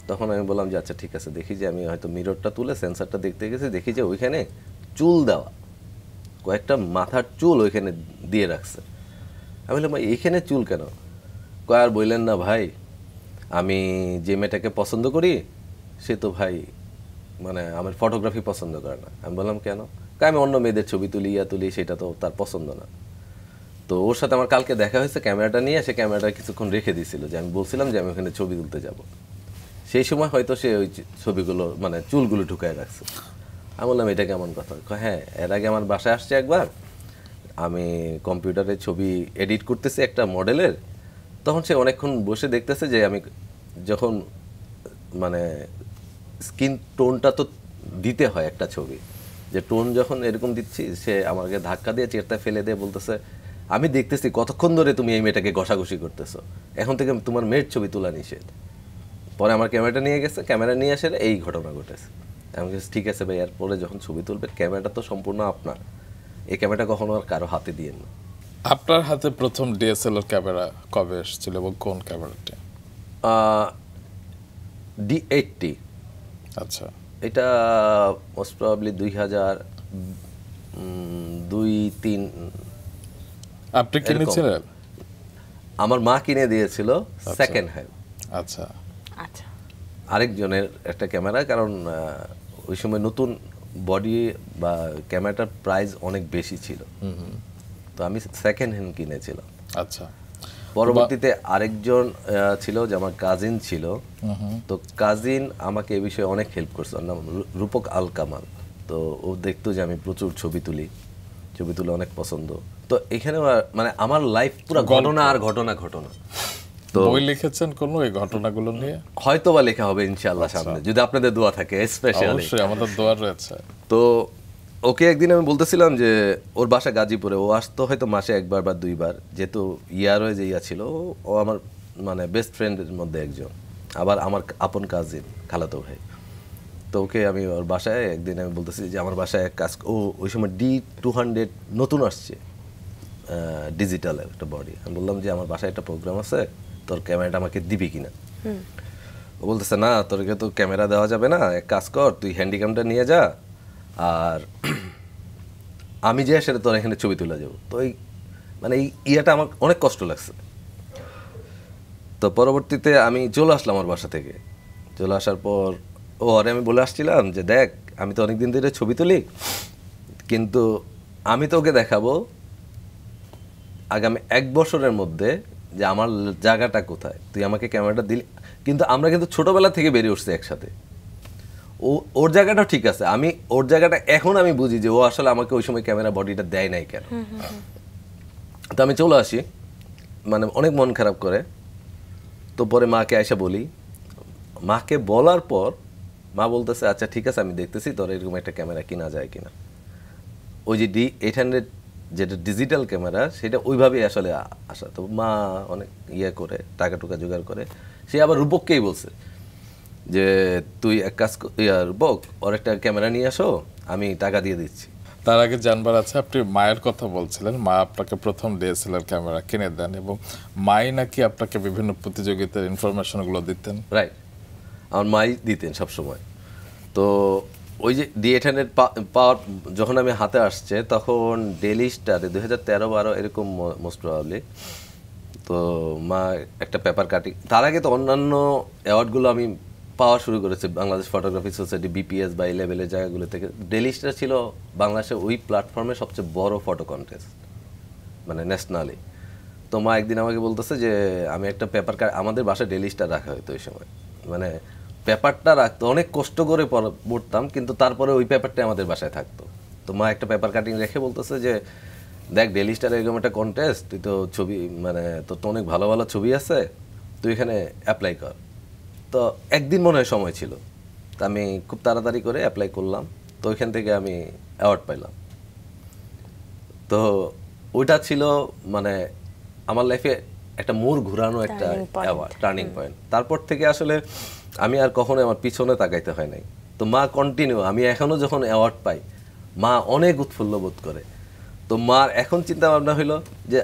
তখন আমি বললাম যে আচ্ছা ঠিক আছে দেখি যে আমি হয়তো মিররটা তুলে সেন্সারটা দেখতে গেছি দেখি যে ওইখানে চুল দেওয়া কয়েকটা মাথার চুল ওইখানে দিয়ে রাখছে আমি বললাম এইখানে চুল কেন আর বললেন না ভাই আমি যে মেয়েটাকে পছন্দ করি সে তো ভাই মানে আমার ফটোগ্রাফি পছন্দ করে না আমি বললাম কেন আমি অন্য মেয়েদের ছবি তুলি ইয়া তুলি সেটা তো তার পছন্দ না তো ওর সাথে আমার কালকে দেখা হয়েছে ক্যামেরাটা নিয়ে সে ক্যামেরাটা কিছুক্ষণ রেখে দিয়েছিল যে আমি বলছিলাম যে আমি ওখানে ছবি তুলতে যাব সেই সময় হয়তো সে ওই ছবিগুলো মানে চুলগুলো ঢুকায় রাখছে আমি বললাম এটা কেমন কথা হ্যাঁ এর আগে আমার বাসায় আসছে একবার আমি কম্পিউটারে ছবি এডিট করতেছি একটা মডেলের তখন সে অনেকক্ষণ বসে দেখতেছে যে আমি যখন মানে স্কিন টোনটা তো দিতে হয় একটা ছবি যে টোন যখন এরকম দিচ্ছি সে আমাকে ধাক্কা দিয়ে চেয়ারটা ফেলে দিয়ে বলতেছে আমি দেখতেছি কতক্ষণ ধরে তুমি এই মেয়েটাকে ঘষাঘষি করতেছো এখন থেকে তোমার মেয়ের ছবি তোলা নিষেধ পরে আমার ক্যামেরাটা নিয়ে গেছে ক্যামেরা নিয়ে আসলে এই ঘটনা ঘটেছে আমি ঠিক আছে ভাই এরপরে যখন ছবি তুলবে ক্যামেরাটা তো সম্পূর্ণ আপনার এই ক্যামেরাটা কখনো আর কারো হাতে দিয়ে না আপনার হাতে প্রথম ডিএসএলআর ক্যামেরা কবে এসেছিল এবং কোন ক্যামেরাটি ডি এইটটি আচ্ছা এটা মোস্ট প্রবাবলি দুই হাজার দুই তিন আপনি কিনেছিলেন আমার মা কিনে দিয়েছিল সেকেন্ড আচ্ছা। হ্যান্ড আচ্ছা আচ্ছা আরেকজনের একটা ক্যামেরা কারণ ওই সময় নতুন বডি বা ক্যামেরাটার প্রাইস অনেক বেশি ছিল হুম তো আমি সেকেন্ড হ্যান্ড কিনেছিলাম আচ্ছা পরবর্তীতে আরেকজন ছিল যে আমার কাজিন ছিল তো কাজিন আমাকে এ বিষয়ে অনেক হেল্প করছে ওর নাম রূপক আল কামাল তো ও দেখতো যে আমি প্রচুর ছবি তুলি ছবি তুলে অনেক পছন্দ তো এখানে মানে আমার লাইফ পুরো ঘটনা আর ঘটনা ঘটনা তো বই লিখেছেন কোনো এই ঘটনাগুলো নিয়ে হয়তো বা লেখা হবে ইনশাআল্লাহ আচ্ছা। সামনে যদি আপনাদের দোয়া থাকে স্পেশালি অবশ্যই আমাদের দোয়া রয়েছে তো ওকে একদিন আমি বলতেছিলাম যে ওর বাসা গাজীপুরে ও আসতো হয়তো মাসে একবার বা দুইবার যেহেতু হয়ে যে ইয়া ছিল ও আমার মানে বেস্ট ফ্রেন্ডের মধ্যে একজন আবার আমার আপন কাজিন খালাতো ভাই তো ওকে আমি ওর বাসায় একদিন আমি বলতেছি যে আমার বাসায় এক কাজ ও ওই সময় ডি টু হান্ড্রেড নতুন আসছে ডিজিটাল একটা বডি আমি বললাম যে আমার বাসায় একটা প্রোগ্রাম আছে তোর ক্যামেরাটা আমাকে দিবি কিনা ও বলতেছে না তোরকে তো ক্যামেরা দেওয়া যাবে না এক কাজ কর তুই হ্যান্ডিক্যামটা নিয়ে যা আর আমি যে সেটা তোর এখানে ছবি তুলে যাবো তো এই মানে এই ইয়াটা আমার অনেক কষ্ট লাগছে তো পরবর্তীতে আমি চলে আসলাম আমার বাসা থেকে চলে আসার পর ও আরে আমি বলে আসছিলাম যে দেখ আমি তো অনেক দিন ধরে ছবি তুলি কিন্তু আমি তো ওকে দেখাবো আগামী এক বছরের মধ্যে যে আমার জায়গাটা কোথায় তুই আমাকে ক্যামেরাটা দিলি কিন্তু আমরা কিন্তু ছোটোবেলা থেকে বেরিয়ে উঠছি একসাথে ওর জায়গাটা ঠিক আছে আমি ওর জায়গাটা এখন আমি বুঝি যে ও আসলে আমাকে ওই সময় ক্যামেরা বডিটা দেয় নাই কেন তো আমি চলে আসি মানে অনেক মন খারাপ করে তো পরে মাকে আয়সা বলি মাকে বলার পর মা বলতেছে আচ্ছা ঠিক আছে আমি দেখতেছি তোর এরকম একটা ক্যামেরা কিনা যায় কিনা ওই যে ডি এইট হান্ড্রেড যেটা ডিজিটাল ক্যামেরা সেটা ওইভাবেই আসলে আসা তো মা অনেক ইয়ে করে টাকা টুকা জোগাড় করে সে আবার রূপককেই বলছে যে তুই এক কাজ ইয়ার বক ওর একটা ক্যামেরা নিয়ে আসো আমি টাকা দিয়ে দিচ্ছি তার আগে জানবার আছে আপনি মায়ের কথা বলছিলেন মা আপনাকে প্রথম ডিএসএলআর ক্যামেরা কিনে দেন এবং মাই নাকি আপনাকে বিভিন্ন প্রতিযোগিতার ইনফরমেশনগুলো দিতেন রাইট আমার মাই দিতেন সবসময় তো ওই যে ডিএটএনের পাওয়ার যখন আমি হাতে আসছে তখন ডেলি স্টারে দু হাজার তেরো বারো এরকম মোস্ট প্রবাবলি তো মা একটা পেপার কাটি তার আগে তো অন্যান্য অ্যাওয়ার্ডগুলো আমি পাওয়া শুরু করেছে বাংলাদেশ ফটোগ্রাফি সোসাইটি বিপিএস বা এই লেভেলের জায়গাগুলো থেকে ডেলি ছিল বাংলাদেশের ওই প্ল্যাটফর্মে সবচেয়ে বড় ফটো কন্টেস্ট মানে ন্যাশনালি তো মা একদিন আমাকে বলতেছে যে আমি একটা পেপার আমাদের বাসায় ডেলি স্টার রাখা হতো ওই সময় মানে পেপারটা রাখতো অনেক কষ্ট করে পড়তাম কিন্তু তারপরে ওই পেপারটা আমাদের বাসায় থাকতো তো মা একটা পেপার কাটিং রেখে বলতেছে যে দেখ ডেলিস্টার স্টার এরকম একটা কন্টেস্ট তুই তো ছবি মানে তোর তো অনেক ভালো ভালো ছবি আছে তুই এখানে অ্যাপ্লাই কর তো একদিন মনে হয় সময় ছিল তো আমি খুব তাড়াতাড়ি করে অ্যাপ্লাই করলাম তো ওইখান থেকে আমি অ্যাওয়ার্ড পাইলাম তো ওইটা ছিল মানে আমার লাইফে একটা মোড় ঘুরানো একটা অ্যাওয়ার্ড টার্নিং পয়েন্ট তারপর থেকে আসলে আমি আর কখনো আমার পিছনে তাকাইতে হয় নাই তো মা কন্টিনিউ আমি এখনও যখন অ্যাওয়ার্ড পাই মা অনেক উৎফুল্ল বোধ করে তো মার এখন চিন্তা ভাবনা হইলো যে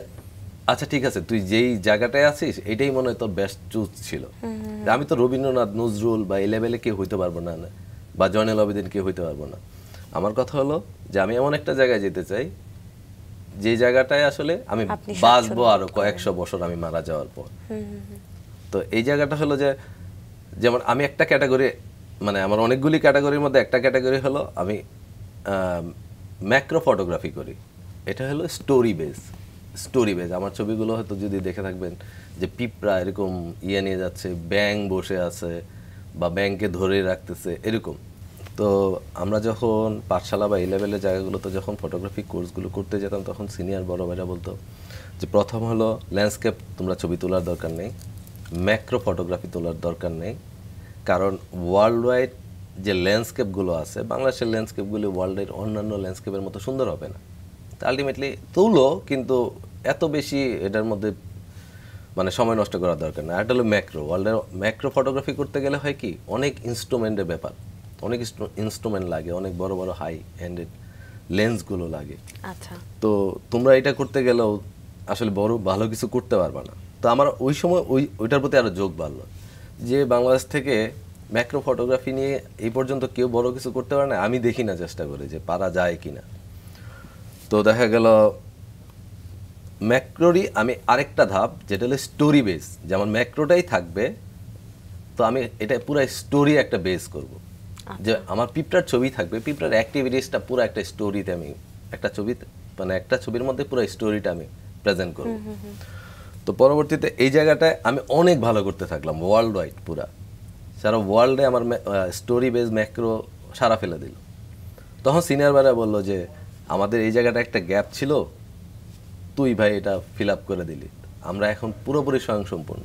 আচ্ছা ঠিক আছে তুই যেই জায়গাটায় আছিস এটাই মনে হয় তোর বেস্ট চুজ ছিল আমি তো রবীন্দ্রনাথ নজরুল বা এলেভেলে কেউ হইতে পারবো না বা জয়নাল আবেদিন কেউ হইতে পারবো না আমার কথা হলো যে আমি এমন একটা জায়গায় যেতে চাই যে জায়গাটায় আসলে আমি বাঁচবো আরো কয়েকশো বছর আমি মারা যাওয়ার পর তো এই জায়গাটা হলো যে যেমন আমি একটা ক্যাটাগরি মানে আমার অনেকগুলি ক্যাটাগরির মধ্যে একটা ক্যাটাগরি হলো আমি ম্যাক্রো ফটোগ্রাফি করি এটা হলো স্টোরি বেস স্টোরি বেজ আমার ছবিগুলো হয়তো যদি দেখে থাকবেন যে পিঁপড়া এরকম ইয়ে নিয়ে যাচ্ছে ব্যাং বসে আছে বা ব্যাংকে ধরে রাখতেছে এরকম তো আমরা যখন পাঠশালা বা ইলেভেলের লেভেলের জায়গাগুলোতে যখন ফটোগ্রাফি কোর্সগুলো করতে যেতাম তখন সিনিয়র বড় ভাইরা বলতো যে প্রথম হলো ল্যান্ডস্কেপ তোমরা ছবি তোলার দরকার নেই ম্যাক্রো ফটোগ্রাফি তোলার দরকার নেই কারণ ওয়ার্ল্ড ওয়াইড যে ল্যান্ডস্কেপগুলো আছে বাংলাদেশের ল্যান্ডস্কেপগুলি ওয়ার্ল্ডের অন্যান্য ল্যান্ডস্কেপের মতো সুন্দর হবে না আলটিমেটলি তুলো কিন্তু এত বেশি এটার মধ্যে মানে সময় নষ্ট করার দরকার না একটা হলো ম্যাক্রো ওয়ার্ল্ডের ম্যাক্রো ফটোগ্রাফি করতে গেলে হয় কি অনেক ইনস্ট্রুমেন্টের ব্যাপার অনেক ইনস্ট্রুমেন্ট লাগে অনেক বড় বড় হাই হ্যান্ডেড লেন্সগুলো লাগে আচ্ছা তো তোমরা এটা করতে গেলেও আসলে বড় ভালো কিছু করতে পারবে না তো আমার ওই সময় ওই ওইটার প্রতি আরও যোগ বাড়লো যে বাংলাদেশ থেকে ম্যাক্রো ফটোগ্রাফি নিয়ে এই পর্যন্ত কেউ বড় কিছু করতে পারে না আমি দেখি না চেষ্টা করে যে পারা যায় কি না তো দেখা গেল ম্যাক্রোরই আমি আরেকটা ধাপ যেটা হলো স্টোরি বেস যেমন ম্যাক্রোটাই থাকবে তো আমি এটা পুরো স্টোরি একটা বেস করব আচ্ছা। যে আমার পিঁপড়ার ছবি থাকবে পিঁপড়ার অ্যাক্টিভিটিসটা পুরো একটা স্টোরিতে আমি একটা ছবি মানে একটা ছবির মধ্যে পুরো স্টোরিটা আমি প্রেজেন্ট করব তো পরবর্তীতে এই জায়গাটায় আমি অনেক ভালো করতে থাকলাম ওয়ার্ল্ড ওয়াইড পুরা সারা ওয়ার্ল্ডে আমার স্টোরি বেস ম্যাক্রো সারা ফেলে দিল তখন সিনিয়র বেলা বললো যে আমাদের এই জায়গাটা একটা গ্যাপ ছিল তুই ভাই এটা ফিল আপ করে দিলি আমরা এখন পুরোপুরি স্বয়ংসম্পূর্ণ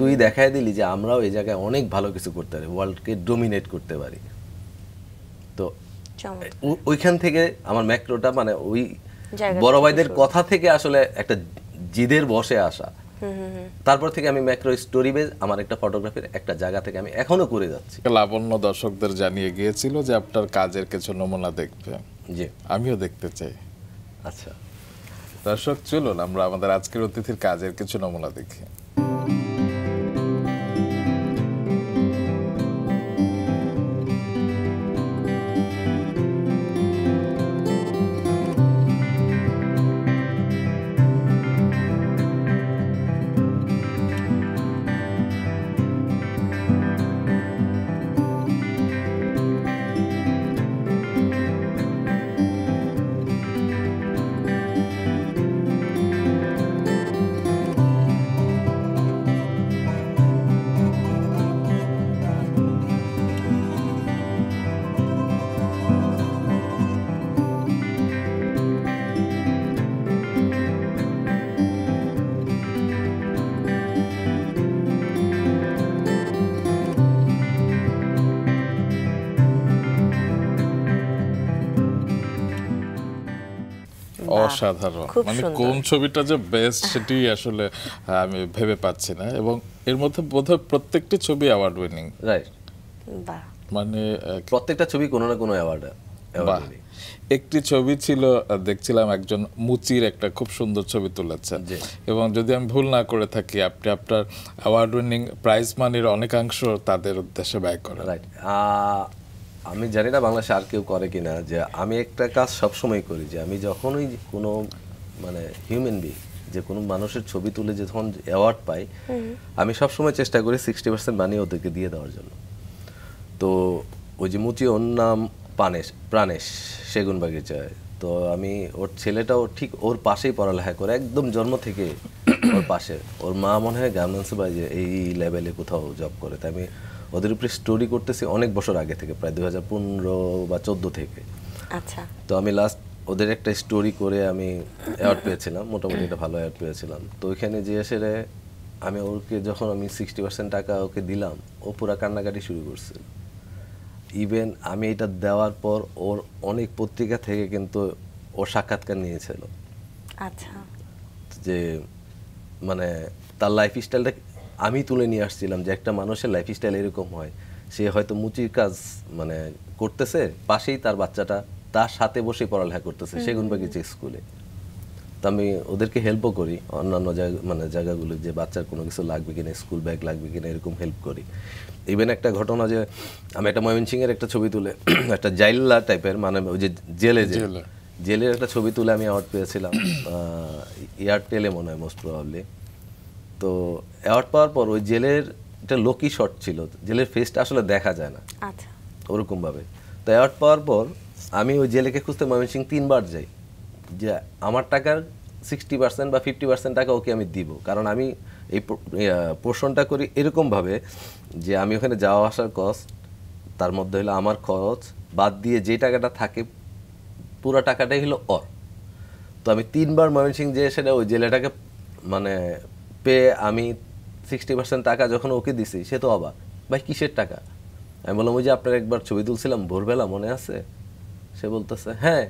তুই দেখাই দিলি যে আমরাও এই জায়গায় অনেক ভালো কিছু করতে পারি ওয়ার্ল্ডকে ডোমিনেট করতে পারি তো ওইখান থেকে আমার ম্যাক্রোটা মানে ওই বড় ভাইদের কথা থেকে আসলে একটা জিদের বসে আসা তারপর থেকে আমি ম্যাক্রো স্টোরি বেজ আমার একটা ফটোগ্রাফির একটা জায়গা থেকে আমি এখনো করে যাচ্ছি লাবণ্য দর্শকদের জানিয়ে গিয়েছিল যে আপনার কাজের কিছু নমুনা দেখবে জি আমিও দেখতে চাই আচ্ছা দর্শক চলুন আমরা আমাদের আজকের অতিথির কাজের কিছু নমুনা দেখি অসাধারণ মানে কোন ছবিটা যে বেস্ট সেটি আসলে আমি ভেবে পাচ্ছি না এবং এর মধ্যে বোধহয় প্রত্যেকটি ছবি অ্যাওয়ার্ড উইনিং রাইট মানে প্রত্যেকটা ছবি কোনো না কোনো অ্যাওয়ার্ড একটি ছবি ছিল দেখছিলাম একজন মুচির একটা খুব সুন্দর ছবি তুলেছেন এবং যদি আমি ভুল না করে থাকি আপনি আপনার অ্যাওয়ার্ড উইনিং প্রাইজ মানির অনেকাংশ তাদের উদ্দেশ্যে ব্যয় করেন রাইট আমি জানি না বাংলাদেশে আর কেউ করে কিনা যে আমি একটা কাজ সবসময় করি যে আমি যখনই কোনো মানে হিউম্যান বি যে কোনো মানুষের ছবি তুলে যখন অ্যাওয়ার্ড পাই আমি সবসময় চেষ্টা করি সিক্সটি পার্সেন্ট বানিয়ে ওদেরকে দিয়ে দেওয়ার জন্য তো ওই যে মুচি ওর নাম পানেশ প্রাণেশ সেগুন বাগিচায় তো আমি ওর ছেলেটাও ঠিক ওর পাশেই পড়ালেখা করে একদম জন্ম থেকে ওর পাশে ওর মা মনে হয় গার্মেন্টস বা এই লেভেলে কোথাও জব করে তাই আমি ওদের উপরে স্টোরি করতেছি অনেক বছর আগে থেকে প্রায় দু হাজার পনেরো বা চোদ্দো থেকে আচ্ছা তো আমি লাস্ট ওদের একটা স্টোরি করে আমি অ্যাওয়ার্ড পেয়েছিলাম মোটামুটি একটা ভালো অ্যাওয়ার্ড পেয়েছিলাম তো ওইখানে যে এসে আমি ওকে যখন আমি সিক্সটি পার্সেন্ট টাকা ওকে দিলাম ও পুরা কান্নাকাটি শুরু করছে ইভেন আমি এটা দেওয়ার পর ওর অনেক পত্রিকা থেকে কিন্তু ও সাক্ষাৎকার নিয়েছিল আচ্ছা যে মানে তার লাইফ স্টাইলটা আমি তুলে নিয়ে আসছিলাম যে একটা মানুষের লাইফস্টাইল এরকম হয় সে হয়তো মুচির কাজ মানে করতেছে পাশেই তার বাচ্চাটা তার সাথে বসে পড়ালেখা করতেছে গেছে স্কুলে তো আমি ওদেরকে হেল্পও করি অন্যান্য জায়গা মানে জায়গাগুলো যে বাচ্চার কোনো কিছু লাগবে কিনা স্কুল ব্যাগ লাগবে কিনা এরকম হেল্প করি ইভেন একটা ঘটনা যে আমি একটা ময়মনসিংয়ের একটা ছবি তুলে একটা জাইল্লা টাইপের মানে ওই যে জেলে যে জেলের একটা ছবি তুলে আমি অ্যাওয়ার্ড পেয়েছিলাম এয়ারটেলে মনে হয় মোস্ট প্রবাবলি তো অ্যাওয়ার্ড পাওয়ার পর ওই জেলের একটা লোকই শট ছিল জেলের ফেসটা আসলে দেখা যায় না আচ্ছা ওরকমভাবে তো অ্যাওয়ার্ড পাওয়ার পর আমি ওই জেলেকে খুঁজতে ময়মনসিং তিনবার যাই যে আমার টাকার সিক্সটি পার্সেন্ট বা ফিফটি পার্সেন্ট টাকা ওকে আমি দিব কারণ আমি এই পোষণটা করি এরকমভাবে যে আমি ওখানে যাওয়া আসার কস্ট তার মধ্যে হলো আমার খরচ বাদ দিয়ে যে টাকাটা থাকে পুরো টাকাটাই হলো অর তো আমি তিনবার ময়মনসিং যেয়ে সেটা ওই জেলেটাকে মানে পেয়ে আমি সিক্সটি পার্সেন্ট টাকা যখন ওকে দিছি সে তো অবাক ভাই কিসের টাকা আমি বললাম ওই যে আপনার একবার ছবি তুলছিলাম ভোরবেলা মনে আছে সে বলতেছে হ্যাঁ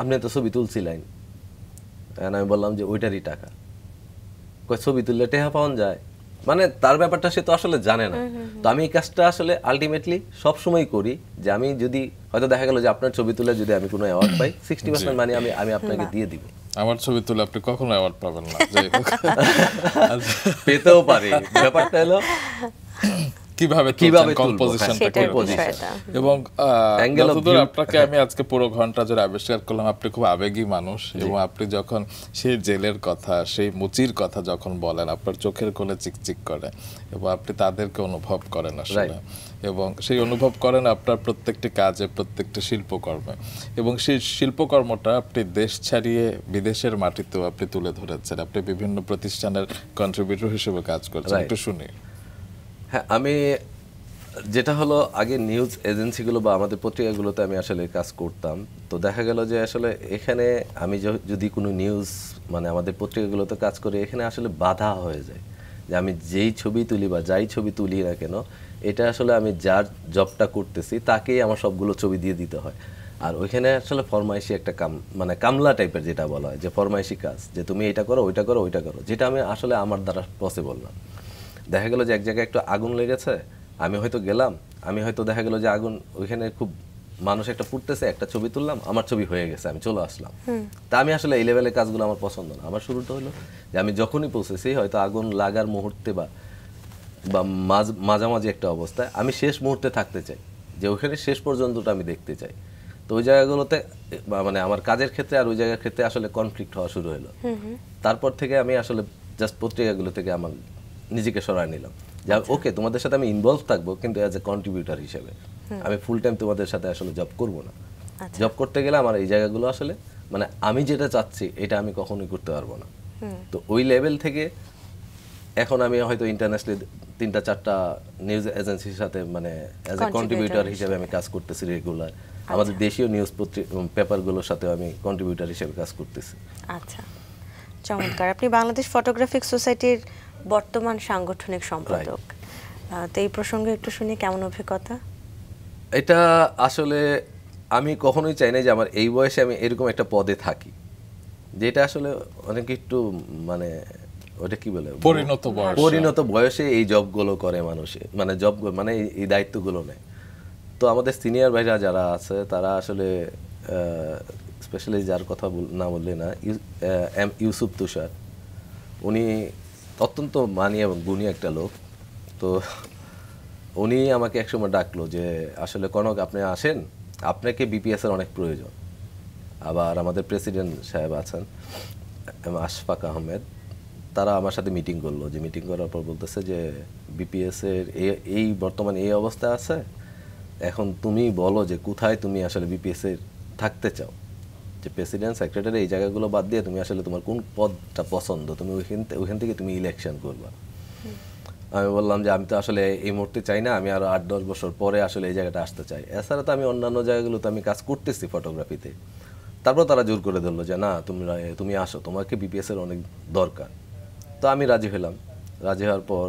আপনি তো ছবি তুলছিলেন আমি বললাম যে ওইটারই টাকা কয় ছবি তুললে টেহা পাওয়া যায় মানে তার ব্যাপারটা সে তো আসলে জানে না তো আমি এই কাজটা আসলে আলটিমেটলি সবসময় করি যে আমি যদি হয়তো দেখা গেল যে আপনার ছবি তুলে যদি আমি কোনো অ্যাওয়ার্ড পাই সিক্সটি পার্সেন্ট মানে আমি আমি আপনাকে দিয়ে দিব আমার ছবি তুলে আপনি কখনো অ্যাওয়ার্ড পাবেন না পেতেও পারি ব্যাপারটা হলো কিভাবে কিভাবে কম্পোজিশনটা হ্যাঁ, এবং যতদূর আপনাকে আমি আজকে পুরো ঘন্টা জুড়ে আবিষ্কার করলাম আপনি খুব আবেগী মানুষ এবং আপনি যখন সেই জেলের কথা সেই মুচির কথা যখন বলেন আপনার চোখের কোলে চিকচিক করে এবং আপনি তাদেরকে অনুভব করেন আসলে এবং সেই অনুভব করেন আপনার প্রত্যেকটি কাজে প্রত্যেকটি শিল্পকর্মে এবং সেই শিল্পকর্মটা আপনি দেশ ছাড়িয়ে বিদেশের মাটিতেও আপনি তুলে ধরেছেন আপনি বিভিন্ন প্রতিষ্ঠানের কন্ট্রিবিউটর হিসেবে কাজ করছেন একটু শুনি হ্যাঁ আমি যেটা হলো আগে নিউজ এজেন্সিগুলো বা আমাদের পত্রিকাগুলোতে আমি আসলে কাজ করতাম তো দেখা গেল যে আসলে এখানে আমি যদি কোনো নিউজ মানে আমাদের পত্রিকাগুলোতে কাজ করি এখানে আসলে বাধা হয়ে যায় যে আমি যেই ছবি তুলি বা যাই ছবি তুলি না কেন এটা আসলে আমি যার জবটা করতেছি তাকেই আমার সবগুলো ছবি দিয়ে দিতে হয় আর ওইখানে আসলে ফরমাইশি একটা কাম মানে কামলা টাইপের যেটা বলা হয় যে ফরমাইশি কাজ যে তুমি এটা করো ওইটা করো ওইটা করো যেটা আমি আসলে আমার দ্বারা পসিবল না দেখা গেল যে এক জায়গায় একটু আগুন লেগেছে আমি হয়তো গেলাম আমি হয়তো দেখা গেল যে আগুন ওইখানে খুব মানুষ একটা পুড়তেছে একটা ছবি তুললাম আমার ছবি হয়ে গেছে আমি চলে আসলাম তা আমি আসলে এই লেভেলের কাজগুলো আমার পছন্দ না আমার শুরুটা হলো যে আমি যখনই পৌঁছেছি হয়তো আগুন লাগার মুহূর্তে বা বা মাঝামাঝি একটা অবস্থায় আমি শেষ মুহূর্তে থাকতে চাই যে ওইখানে শেষ পর্যন্তটা আমি দেখতে চাই তো ওই জায়গাগুলোতে মানে আমার কাজের ক্ষেত্রে আর ওই জায়গার ক্ষেত্রে আসলে কনফ্লিক্ট হওয়া শুরু হলো তারপর থেকে আমি আসলে জাস্ট পত্রিকাগুলো থেকে আমার নিজেকে সরায় নিলাম যা আচ্ছা। ওকে তোমাদের সাথে আমি ইনভলভ থাকবো কিন্তু অ্যাজ এ কন্ট্রিবিউটার হিসেবে আমি ফুল টাইম তোমাদের সাথে আসলে জব করব না জব আচ্ছা। করতে গেলে আমার এই জায়গাগুলো আসলে মানে আমি যেটা চাচ্ছি এটা আমি কখনোই করতে পারবো না তো ওই লেভেল থেকে এখন আমি হয়তো ইন্টারন্যাশনালি তিনটা চারটা নিউজ এজেন্সির সাথে মানে অ্যাজ এ কন্ট্রিবিউটার হিসেবে আমি কাজ করতেছি রেগুলার আচ্ছা। আমাদের দেশীয় নিউজ পেপারগুলোর সাথে আমি কন্ট্রিবিউটার হিসেবে কাজ করতেছি আচ্ছা চমৎকার আপনি বাংলাদেশ ফটোগ্রাফিক সোসাইটির বর্তমান সাংগঠনিক সম্পাদক তো এই প্রসঙ্গে একটু শুনি কেমন অভিজ্ঞতা এটা আসলে আমি কখনোই চাই না যে আমার এই বয়সে আমি এরকম একটা পদে থাকি যেটা আসলে অনেক একটু মানে ওটা কি বলে পরিণত বয়স পরিণত বয়সে এই জবগুলো করে মানুষে মানে জব মানে এই দায়িত্বগুলো নেয় তো আমাদের সিনিয়র ভাইরা যারা আছে তারা আসলে স্পেশালি যার কথা না বললে না এম ইউসুফ তুষার উনি অত্যন্ত মানি এবং গুণী একটা লোক তো উনি আমাকে একসময় ডাকলো যে আসলে কনক আপনি আসেন আপনাকে বিপিএসের অনেক প্রয়োজন আবার আমাদের প্রেসিডেন্ট সাহেব আছেন আশফাক আহমেদ তারা আমার সাথে মিটিং করলো যে মিটিং করার পর বলতেছে যে বিপিএসের এই বর্তমান এই অবস্থা আছে এখন তুমি বলো যে কোথায় তুমি আসলে বিপিএসের থাকতে চাও যে প্রেসিডেন্ট সেক্রেটারি এই জায়গাগুলো বাদ দিয়ে তুমি আসলে তোমার কোন পদটা পছন্দ তুমি ওইখান ওইখান থেকে তুমি ইলেকশন করবা আমি বললাম যে আমি তো আসলে এই মুহূর্তে চাই না আমি আরও আট দশ বছর পরে আসলে এই জায়গাটা আসতে চাই এছাড়া তো আমি অন্যান্য জায়গাগুলোতে আমি কাজ করতেছি ফটোগ্রাফিতে তারপর তারা জোর করে ধরলো যে না তুমি তুমি আসো তোমাকে বিপিএসের অনেক দরকার তো আমি রাজি হলাম রাজি হওয়ার পর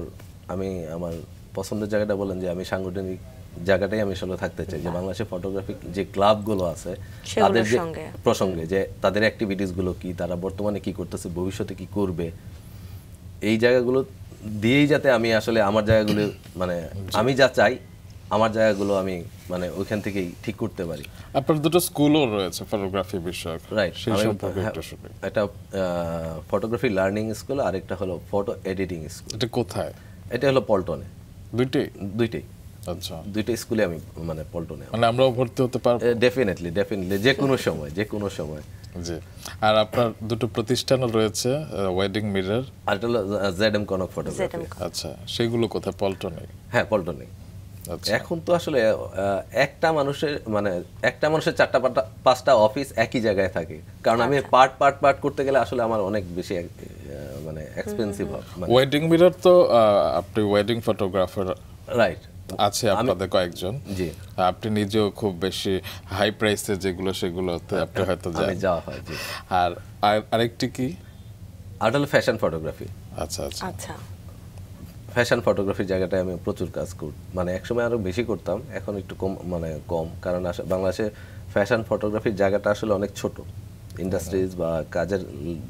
আমি আমার পছন্দের জায়গাটা বললাম যে আমি সাংগঠনিক জায়গাটাই আমি আসলে থাকতে চাই যে বাংলাদেশে ফটোগ্রাফিক যে ক্লাবগুলো আছে তাদের প্রসঙ্গে যে তাদের অ্যাক্টিভিটিসগুলো কি তারা বর্তমানে কি করতেছে ভবিষ্যতে কি করবে এই জায়গাগুলো দিয়েই যাতে আমি আসলে আমার জায়গাগুলো মানে আমি যা চাই আমার জায়গাগুলো আমি মানে ওইখান থেকেই ঠিক করতে পারি আপনার দুটো স্কুলও রয়েছে ফটোগ্রাফি বিষয়ক রাইট হ্যাঁ, একটা ফটোগ্রাফি লার্নিং স্কুল আর একটা হলো ফটো এডিটিং স্কুল এটা কোথায় এটা হলো পল্টনে দুইটাই দুইটাই আচ্ছা। দুইটা স্কুলে আমি মানে পল্টনে মানে আমরাও ভর্তি হতে পারবো ডেফিনেটলি ডেফিনেটলি যে কোনো সময় যে কোনো সময় জি আর আপনার দুটো প্রতিষ্ঠানও রয়েছে ওয়েডিং মিরর আর হলো জেড এম কনক ফটোগ্রাফি আচ্ছা সেগুলো কোথায় পল্টনে হ্যাঁ পল্টনে আচ্ছা। এখন তো আসলে একটা মানুষের মানে একটা মানুষের চারটা পাঁচটা পাঁচটা অফিস একই জায়গায় থাকে কারণ আমি পার্ট পার্ট পার্ট করতে গেলে আসলে আমার অনেক বেশি মানে এক্সপেন্সিভ হয় ওয়েডিং মিরর তো আপনি ওয়েডিং ফটোগ্রাফার রাইট আছে আপনাদের কয়েকজন জি আপনি নিজেও খুব বেশি হাই প্রাইসে যেগুলো সেগুলোতে আপনি আচ্ছা, হয়তো যাওয়া হয় জি আর আরেকটি কি আডাল ফ্যাশন ফটোগ্রাফি আচ্ছা আচ্ছা আচ্ছা ফ্যাশন ফটোগ্রাফির জায়গাটায় আমি প্রচুর কাজ করি মানে একসময় আরও বেশি করতাম এখন একটু কম মানে কম কারণ বাংলাদেশে ফ্যাশন ফটোগ্রাফির জায়গাটা আসলে অনেক ছোট ইন্ডাস্ট্রিজ বা কাজের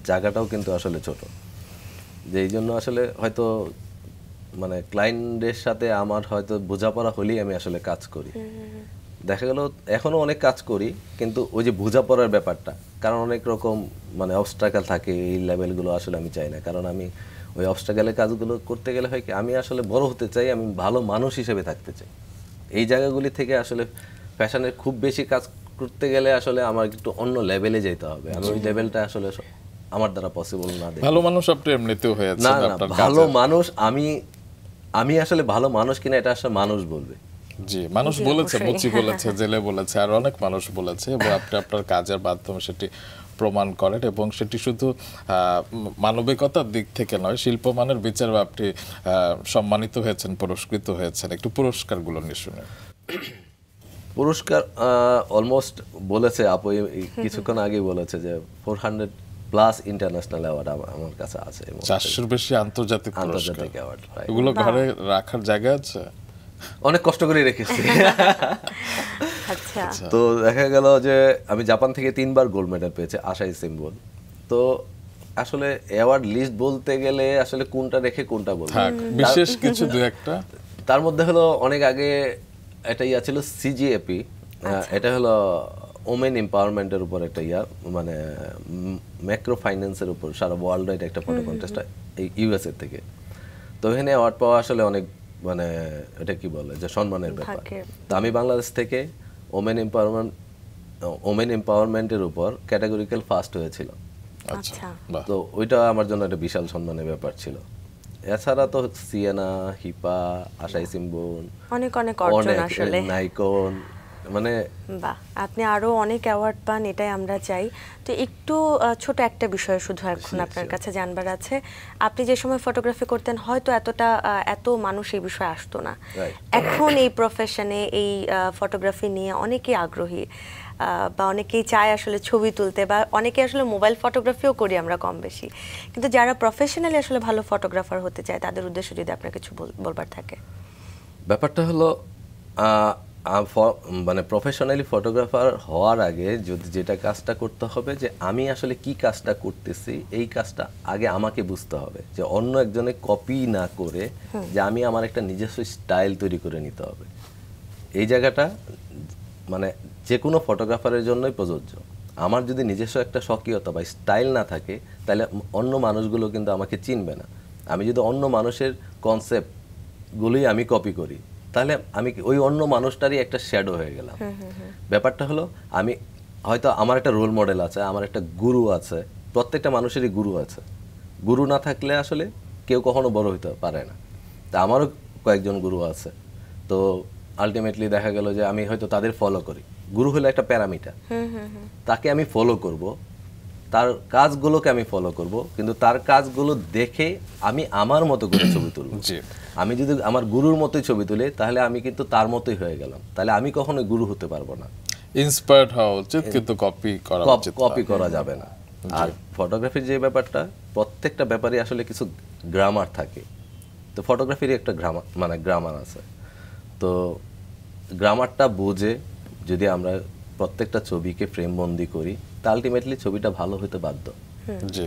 জায়গাটাও কিন্তু আসলে ছোট যে এই জন্য আসলে হয়তো মানে ক্লায়েন্টের সাথে আমার হয়তো বোঝাপড়া হলেই আমি আসলে কাজ করি দেখা গেল এখনও অনেক কাজ করি কিন্তু ওই যে বোঝাপড়ার ব্যাপারটা কারণ অনেক রকম মানে অবস্ট্রাকাল থাকে এই লেভেলগুলো আসলে আমি চাই না কারণ আমি ওই অবস্ট্রাকালের কাজগুলো করতে গেলে হয় কি আমি আসলে বড় হতে চাই আমি ভালো মানুষ হিসেবে থাকতে চাই এই জায়গাগুলি থেকে আসলে ফ্যাশনের খুব বেশি কাজ করতে গেলে আসলে আমার একটু অন্য লেভেলে যেতে হবে আমি ওই লেভেলটা আচ্ছা। আসলে আমার দ্বারা পসিবল না ভালো মানুষ আপনি এমনিতেও হয়ে না ভালো মানুষ আমি আমি আসলে ভালো মানুষ কিনা এটা আসলে মানুষ বলবে জি মানুষ বলেছে মুচি বলেছে জেলে বলেছে আর অনেক মানুষ বলেছে এবং আপনি আপনার কাজের মাধ্যমে সেটি প্রমাণ করেন এবং সেটি শুধু মানবিকতার দিক থেকে নয় শিল্পমানের বিচারে আপনি সম্মানিত হয়েছেন পুরস্কৃত হয়েছেন একটু পুরস্কারগুলো নিয়ে শুনে পুরস্কার অলমোস্ট বলেছে আপু কিছুক্ষণ আগেই বলেছে যে four hundred plus international award আমার কাছে আছে চারশোর বেশি আন্তর্জাতিক আন্তর্জাতিক অ্যাওয়ার্ড এগুলো ঘরে রাখার জায়গা আছে অনেক কষ্ট করে রেখেছি আচ্ছা। আচ্ছা। তো দেখা গেল যে আমি জাপান থেকে তিনবার গোল্ড মেডেল পেয়েছি আশাই সিম্বল তো আসলে অ্যাওয়ার্ড লিস্ট বলতে গেলে আসলে কোনটা রেখে কোনটা বলবো বিশেষ কিছু দু একটা তার মধ্যে হলো অনেক আগে একটা ইয়া ছিল সিজিএপি আচ্ছা। এটা হলো ওমেন এম্পাওয়ারমেন্টের উপর একটা ইয়া মানে ম্যাক্রো ফাইন্যান্সের উপর সারা ওয়ার্ল্ড ওয়াইড একটা ফটো কন্টেস্ট হয় এই ইউএসএ থেকে তো ওখানে অ্যাওয়ার্ড পাওয়া আসলে অনেক মানে এটা কি বলে যে সম্মানের ব্যাপার তো আমি বাংলাদেশ থেকে ওমেন এম্পাওয়ারমেন্ট ওমেন এম্পাওয়ারমেন্টের উপর ক্যাটাগরিক্যাল ফার্স্ট হয়েছিল আচ্ছা, আচ্ছা তো ওইটা আমার জন্য একটা বিশাল সম্মানের ব্যাপার ছিল এছাড়া তো সিয়ানা হিপা আশাই সিম্বুন অনেক অনেক অর্জন আসলে নাইকন মানে বাহ আপনি আরো অনেক অ্যাওয়ার্ড পান এটাই আমরা চাই তো একটু ছোট একটা বিষয় শুধু এখন আপনার কাছে জানবার আছে আপনি যে সময় ফটোগ্রাফি করতেন হয়তো এতটা এত মানুষ এই বিষয়ে আসতো না এখন এই প্রফেশনে এই ফটোগ্রাফি নিয়ে অনেকেই আগ্রহী বা অনেকেই চায় আসলে ছবি তুলতে বা অনেকে আসলে মোবাইল ফটোগ্রাফিও করি আমরা কম বেশি কিন্তু যারা প্রফেশনালি আসলে ভালো ফটোগ্রাফার হতে চায় তাদের উদ্দেশ্যে যদি আপনার কিছু বলবার থাকে ব্যাপারটা হলো মানে প্রফেশনালি ফটোগ্রাফার হওয়ার আগে যদি যেটা কাজটা করতে হবে যে আমি আসলে কি কাজটা করতেছি এই কাজটা আগে আমাকে বুঝতে হবে যে অন্য একজনের কপি না করে যে আমি আমার একটা নিজস্ব স্টাইল তৈরি করে নিতে হবে এই জায়গাটা মানে যে কোনো ফটোগ্রাফারের জন্যই প্রযোজ্য আমার যদি নিজস্ব একটা স্বকীয়তা বা স্টাইল না থাকে তাহলে অন্য মানুষগুলো কিন্তু আমাকে চিনবে না আমি যদি অন্য মানুষের কনসেপ্টগুলোই আমি কপি করি তাহলে আমি ওই অন্য মানুষটারই একটা শ্যাডো হয়ে গেলাম ব্যাপারটা হলো আমি হয়তো আমার একটা রোল মডেল আছে আমার একটা গুরু আছে প্রত্যেকটা মানুষেরই গুরু আছে গুরু না থাকলে আসলে কেউ কখনো বড় হইতে পারে না তা আমারও কয়েকজন গুরু আছে তো আলটিমেটলি দেখা গেল যে আমি হয়তো তাদের ফলো করি গুরু হলো একটা প্যারামিটার তাকে আমি ফলো করব তার কাজগুলোকে আমি ফলো করব কিন্তু তার কাজগুলো দেখে আমি আমার মতো করে ছবি তুলব আমি যদি আমার গুরুর মতোই ছবি তুলে তাহলে আমি কিন্তু তার মতোই হয়ে গেলাম তাহলে আমি কখনো গুরু হতে পারবো না ইন্সপায়ার্ড হওয়া উচিত কিন্তু কপি করা কপি করা যাবে না আর ফটোগ্রাফির যে ব্যাপারটা প্রত্যেকটা ব্যাপারে আসলে কিছু গ্রামার থাকে তো ফটোগ্রাফির একটা গ্রামার মানে গ্রামার আছে তো গ্রামারটা বুঝে যদি আমরা প্রত্যেকটা ছবিকে ফ্রেমবন্দি করি তা আলটিমেটলি ছবিটা ভালো হতে বাধ্য জি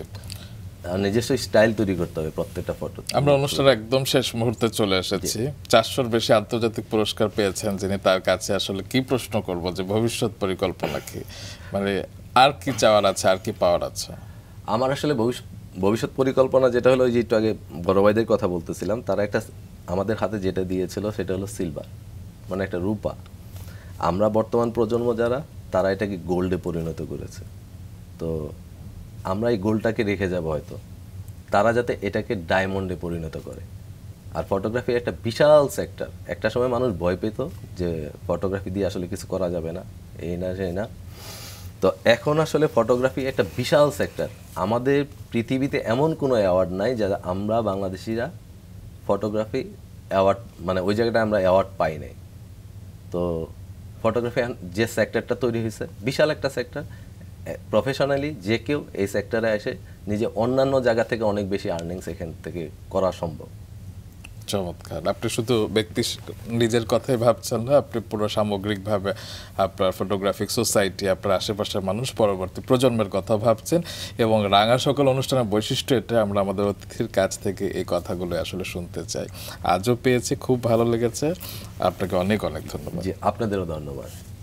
নিজস্ব স্টাইল তৈরি করতে হবে প্রত্যেকটা ফটো আমরা অনুষ্ঠানের একদম শেষ মুহূর্তে চলে এসেছি চারশোর বেশি আন্তর্জাতিক পুরস্কার পেয়েছেন যিনি তার কাছে আসলে কি প্রশ্ন করব যে ভবিষ্যৎ পরিকল্পনা কি মানে আর কি চাওয়ার আছে আর কি পাওয়ার আছে আমার আসলে ভবিষ্যৎ পরিকল্পনা যেটা হলো যে একটু আগে বড় ভাইদের কথা বলতেছিলাম তারা একটা আমাদের হাতে যেটা দিয়েছিল সেটা হলো সিলভার মানে একটা রূপা আমরা বর্তমান প্রজন্ম যারা তারা এটাকে গোল্ডে পরিণত করেছে তো আমরা এই গোল্ডটাকে রেখে যাব হয়তো তারা যাতে এটাকে ডায়মন্ডে পরিণত করে আর ফটোগ্রাফি একটা বিশাল সেক্টর একটা সময় মানুষ ভয় পেত যে ফটোগ্রাফি দিয়ে আসলে কিছু করা যাবে না এই না সেই না তো এখন আসলে ফটোগ্রাফি একটা বিশাল সেক্টর আমাদের পৃথিবীতে এমন কোনো অ্যাওয়ার্ড নাই যারা আমরা বাংলাদেশিরা ফটোগ্রাফি অ্যাওয়ার্ড মানে ওই জায়গাটা আমরা অ্যাওয়ার্ড পাই নাই তো ফটোগ্রাফি যে সেক্টরটা তৈরি হয়েছে বিশাল একটা সেক্টর প্রফেশনালি যে কেউ এই সেক্টরে এসে নিজে অন্যান্য জায়গা থেকে অনেক বেশি আর্নিংস এখান থেকে করা সম্ভব চমৎকার আপনি শুধু ব্যক্তি নিজের কথাই ভাবছেন না আপনি পুরো সামগ্রিকভাবে আপনার ফটোগ্রাফিক সোসাইটি আপনার আশেপাশের মানুষ পরবর্তী প্রজন্মের কথা ভাবছেন এবং রাঙা সকল অনুষ্ঠানের বৈশিষ্ট্য এটা আমরা আমাদের অতিথির কাছ থেকে এই কথাগুলো আসলে শুনতে চাই আজও পেয়েছি খুব ভালো লেগেছে আপনাকে অনেক অনেক ধন্যবাদ আপনাদেরও ধন্যবাদ